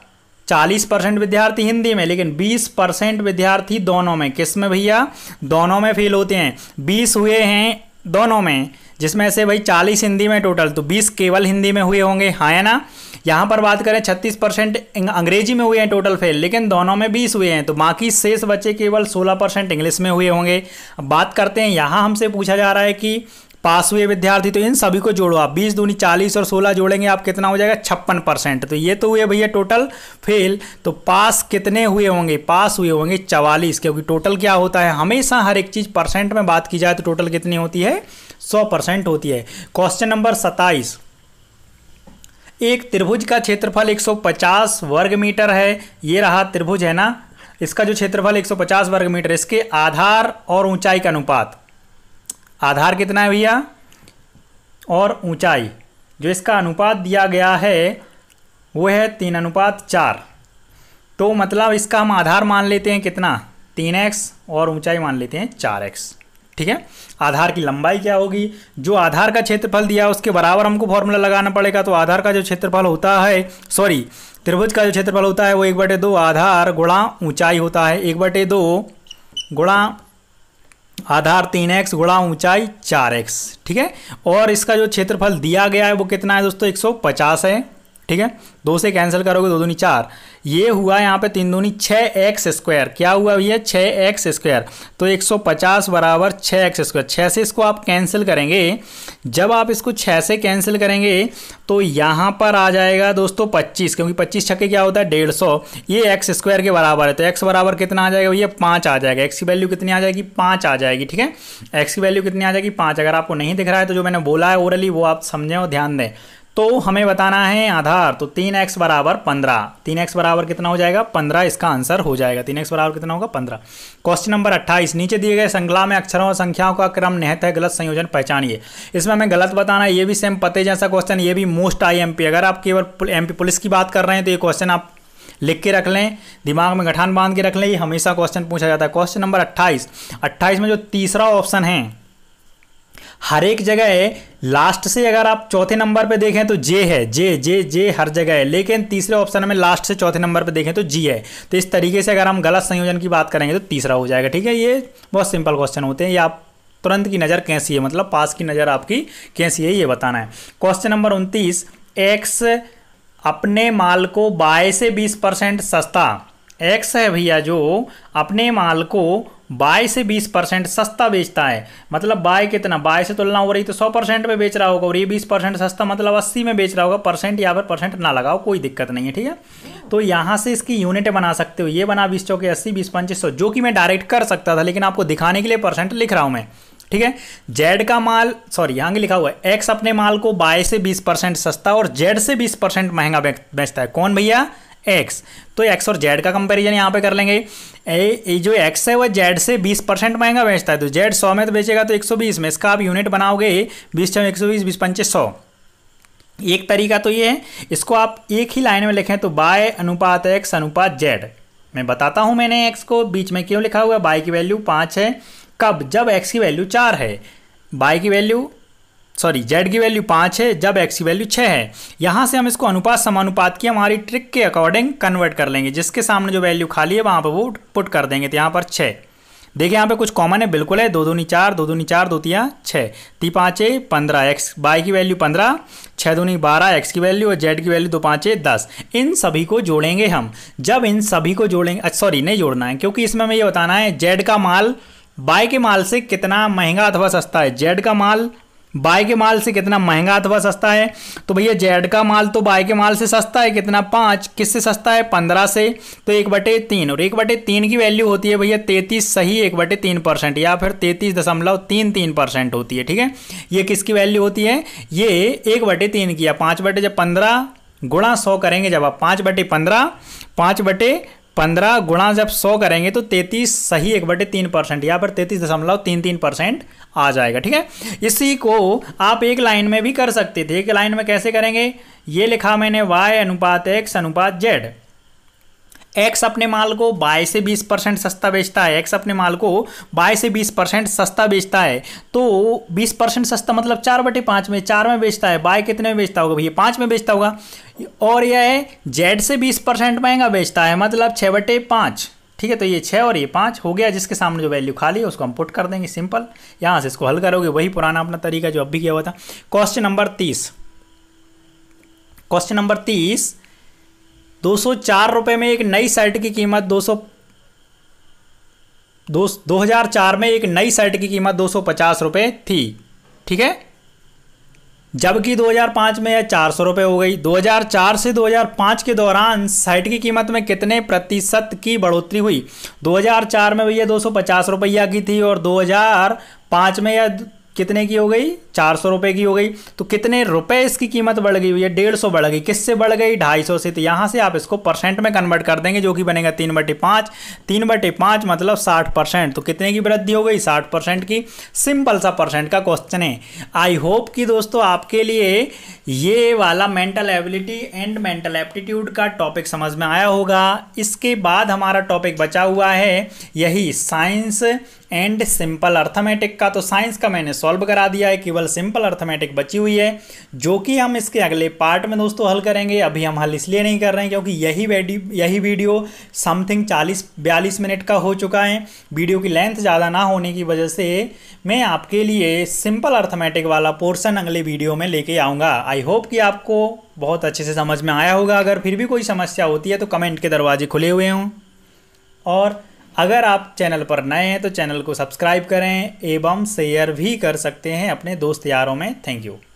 40 परसेंट विद्यार्थी हिंदी में लेकिन 20 परसेंट विद्यार्थी दोनों में किस में भैया दोनों में फेल होते हैं 20 हुए हैं दोनों में जिसमें से भाई 40 हिंदी में टोटल तो 20 केवल हिंदी में हुए होंगे हाँ या ना यहाँ पर बात करें छत्तीस परसेंट अंग्रेजी में हुए हैं टोटल फेल लेकिन दोनों में बीस हुए हैं तो बाकी शेष बच्चे केवल सोलह परसेंट इंग्लिश में हुए होंगे बात करते हैं यहाँ हमसे पूछा जा रहा है कि पास हुए विद्यार्थी तो इन सभी को जोड़ो आप बीस दूनी चालीस और सोलह जोड़ेंगे आप कितना हो जाएगा छप्पन परसेंट तो ये तो हुए भैया टोटल फेल तो पास कितने हुए होंगे पास हुए होंगे चवालीस क्योंकि टोटल क्या होता है हमेशा हर एक चीज़ परसेंट में बात की जाए तो टोटल कितनी होती है सौ परसेंट होती है क्वेश्चन नंबर सत्ताईस एक त्रिभुज का क्षेत्रफल 150 वर्ग मीटर है ये रहा त्रिभुज है ना इसका जो क्षेत्रफल 150 वर्ग मीटर इसके आधार और ऊंचाई का अनुपात आधार कितना है भैया और ऊंचाई जो इसका अनुपात दिया गया है वो है तीन अनुपात चार तो मतलब इसका हम आधार मान लेते हैं कितना तीन एक्स और ऊंचाई मान लेते हैं चार एक्स ठीक है आधार की लंबाई क्या होगी जो आधार का क्षेत्रफल दिया उसके बराबर हमको फॉर्मूला लगाना पड़ेगा तो आधार का जो क्षेत्रफल होता है सॉरी त्रिभुज का जो क्षेत्रफल होता है वो एक बटे दो आधार गुणा ऊंचाई होता है एक बटे दो गुणा आधार तीन एक्स गुणा ऊंचाई चार एक्स ठीक है और इसका जो क्षेत्रफल दिया गया है वो कितना है दोस्तों एक सौ पचास है ठीक है दो से कैंसिल करोगे दो दूनी चार ये हुआ यहाँ पे तीन दूनी छः एक्स स्क्वायर क्या हुआ भैया छः एक्स स्क्वायर तो 150 बराबर छः एक्स स्क्वायर छः से इसको आप कैंसिल करेंगे जब आप इसको छः से कैंसिल करेंगे तो यहाँ पर आ जाएगा दोस्तों 25 क्योंकि 25 छक्के क्या होता है डेढ़ सौ ये एक्स स्क्वायर के बराबर है तो एक्स बराबर कितना आ जाएगा भैया पाँच आ जाएगा एक्स की वैल्यू कितनी आ जाएगी पाँच आ जाएगी ठीक है एक्स की वैल्यू कितनी आ जाएगी पाँच अगर आपको नहीं दिख रहा है तो जो मैंने बोला है ओरली वो आप समझें और ध्यान दें तो हमें बताना है आधार तो तीन एक्स बराबर पंद्रह तीन एक्स बराबर कितना हो जाएगा पंद्रह इसका आंसर हो जाएगा तीन एक्स बराबर कितना होगा पंद्रह क्वेश्चन नंबर अट्ठाईस नीचे दिए गए श्रृंखला में अक्षरों और संख्याओं का क्रम निहित है गलत संयोजन पहचानिए इसमें हमें गलत बताना है ये भी सेम पते जैसा क्वेश्चन ये भी मोस्ट आई एम पी अगर आप केवल एम पी पुलिस की बात कर रहे हैं तो ये क्वेश्चन आप लिख के रख लें दिमाग में गठान बांध के रख लें ये हमेशा क्वेश्चन पूछा जाता है क्वेश्चन नंबर अट्ठाईस अट्ठाईस में जो तीसरा ऑप्शन है हर एक जगह है लास्ट से अगर आप चौथे नंबर पे देखें तो जे है जे जे जे हर जगह है लेकिन तीसरे ऑप्शन में लास्ट से चौथे नंबर पे देखें तो जी है तो इस तरीके से अगर हम गलत संयोजन की बात करेंगे तो तीसरा हो जाएगा ठीक है ये बहुत सिंपल क्वेश्चन होते हैं ये आप तुरंत की नज़र कैसी है मतलब पास की नज़र आपकी कैसी है ये बताना है क्वेश्चन नंबर उनतीस एक्स अपने माल को बाय से बीस परसेंट सस्ता एक्स है भैया जो अपने माल को बाय से 20 परसेंट सस्ता बेचता है मतलब बाय कितना बाय से तुलना हो रही तो 100 परसेंट में बेच रहा होगा और ये 20 परसेंट सस्ता मतलब 80 में बेच रहा होगा परसेंट या फिर परसेंट ना लगाओ कोई दिक्कत नहीं है ठीक है तो यहाँ से इसकी यूनिट बना सकते हो ये बना बीस चौके अस्सी बीस पंचीस सौ जो कि मैं डायरेक्ट कर सकता था लेकिन आपको दिखाने के लिए परसेंट लिख रहा हूँ मैं ठीक है जेड का माल सॉरी यहाँ लिखा हुआ है एक्स अपने माल को बाय से बीस परसेंट सस्ता और जेड से बीस परसेंट महंगा बेचता है कौन भैया एक्स तो एक्स और जेड का कंपैरिजन यहाँ पे कर लेंगे ए, जो एक्स है वह जेड से 20 परसेंट महंगा बेचता है तो जेड 100 में तो बेचेगा तो 120 में इसका आप यूनिट बनाओगे 20 छः एक सौ बीस बीस पंचे सौ एक तरीका तो ये है इसको आप एक ही लाइन में लिखें तो बाय अनुपात एक्स अनुपात जेड मैं बताता हूँ मैंने एक्स को बीच में क्यों लिखा हुआ बाय की वैल्यू पाँच है कब जब एक्स की वैल्यू चार है बाय की वैल्यू सॉरी जेड की वैल्यू पाँच है जब एक्स की वैल्यू छः है यहाँ से हम इसको अनुपात समानुपात की हमारी ट्रिक के अकॉर्डिंग कन्वर्ट कर लेंगे जिसके सामने जो वैल्यू खाली है वहाँ पर वो पुट कर देंगे तो यहाँ पर छः देखिए यहाँ पे कुछ कॉमन है बिल्कुल है दो दूनी चार दो दूनी चार दो तिया छः ती पाँचे पंद्रह एक्स बाई की वैल्यू पंद्रह छः दूनी बारह एक्स की वैल्यू और जेड की वैल्यू दो पाँचे दस इन सभी को जोड़ेंगे हम जब इन सभी को जोड़ेंगे सॉरी नहीं जोड़ना है क्योंकि इसमें हमें ये बताना है जेड का माल बाय के माल से कितना महंगा अथवा सस्ता है जेड का माल बाय के माल से कितना महंगा अथवा सस्ता है तो भैया जेड का माल तो बाय के माल से सस्ता है कितना पाँच किससे सस्ता है पंद्रह से तो एक बटे तीन और एक बटे तीन की वैल्यू होती है भैया तैतीस सही एक बटे तीन परसेंट या फिर तैतीस दशमलव तीन तीन परसेंट होती है ठीक है ये किसकी वैल्यू होती है ये एक बटे तीन की या पाँच बटे जब पंद्रह गुणा सौ करेंगे जब आप पाँच बटे पंद्रह पाँच बटे पंद्रह गुणा जब सौ करेंगे तो तैतीस सही एक बटे तीन परसेंट यहाँ पर तैतीस दशमलव तीन तीन परसेंट आ जाएगा ठीक है इसी को आप एक लाइन में भी कर सकते थे एक लाइन में कैसे करेंगे ये लिखा मैंने y अनुपात x अनुपात z एक्स अपने माल को बाय से बीस परसेंट सस्ता बेचता है एक्स अपने माल को बाय से बीस परसेंट सस्ता बेचता है तो बीस परसेंट सस्ता मतलब चार बटे पाँच में चार में बेचता है बाय कितने में बेचता होगा भैया पाँच में बेचता होगा और यह है जेड से बीस परसेंट महंगा बेचता है मतलब छः बटे पाँच ठीक है तो ये छः और ये पाँच हो गया जिसके सामने जो वैल्यू खाली है उसको हम पुट कर देंगे सिंपल यहाँ से इसको हल करोगे वही पुराना अपना तरीका जो अब भी किया हुआ था क्वेश्चन नंबर तीस क्वेश्चन नंबर तीस दो सौ चार में एक नई शर्ट की कीमत दो सौ दो दो हज़ार चार में एक नई शर्ट की कीमत दो सौ पचास रुपये थी ठीक है जबकि 2005 में यह चार सौ रुपये हो गई 2004 से 2005 के दौरान साइट की कीमत में कितने प्रतिशत की बढ़ोतरी हुई 2004 में भैया दो सौ पचास रुपया की थी और 2005 में यह कितने की हो गई चार सौ रुपये की हो गई तो कितने रुपए इसकी कीमत बढ़ गई हुई है डेढ़ सौ बढ़ गई किससे बढ़ गई ढाई सौ से तो यहाँ से आप इसको परसेंट में कन्वर्ट कर देंगे जो कि बनेगा तीन बटे पाँच तीन बटे पाँच मतलब साठ परसेंट तो कितने की वृद्धि हो गई साठ परसेंट की सिंपल सा परसेंट का क्वेश्चन है आई होप कि दोस्तों आपके लिए ये वाला mental ability and mental aptitude का टॉपिक समझ में आया होगा इसके बाद हमारा टॉपिक बचा हुआ है यही साइंस एंड सिंपल अर्थमेटिक का तो साइंस का मैंने सॉल्व करा दिया है केवल सिंपल अर्थमेटिक बची हुई है जो कि हम इसके अगले पार्ट में दोस्तों हल करेंगे अभी हम हल इसलिए नहीं कर रहे हैं क्योंकि यही यही वीडियो समथिंग चालीस बयालीस मिनट का हो चुका है वीडियो की लेंथ ज़्यादा ना होने की वजह से मैं आपके लिए सिंपल अर्थमेटिक वाला पोर्सन अगले वीडियो में लेके आऊँगा आई होप कि आपको बहुत अच्छे से समझ में आया होगा अगर फिर भी कोई समस्या होती है तो कमेंट के दरवाजे खुले हुए हों और अगर आप चैनल पर नए हैं तो चैनल को सब्सक्राइब करें एवं शेयर भी कर सकते हैं अपने दोस्त यारों में थैंक यू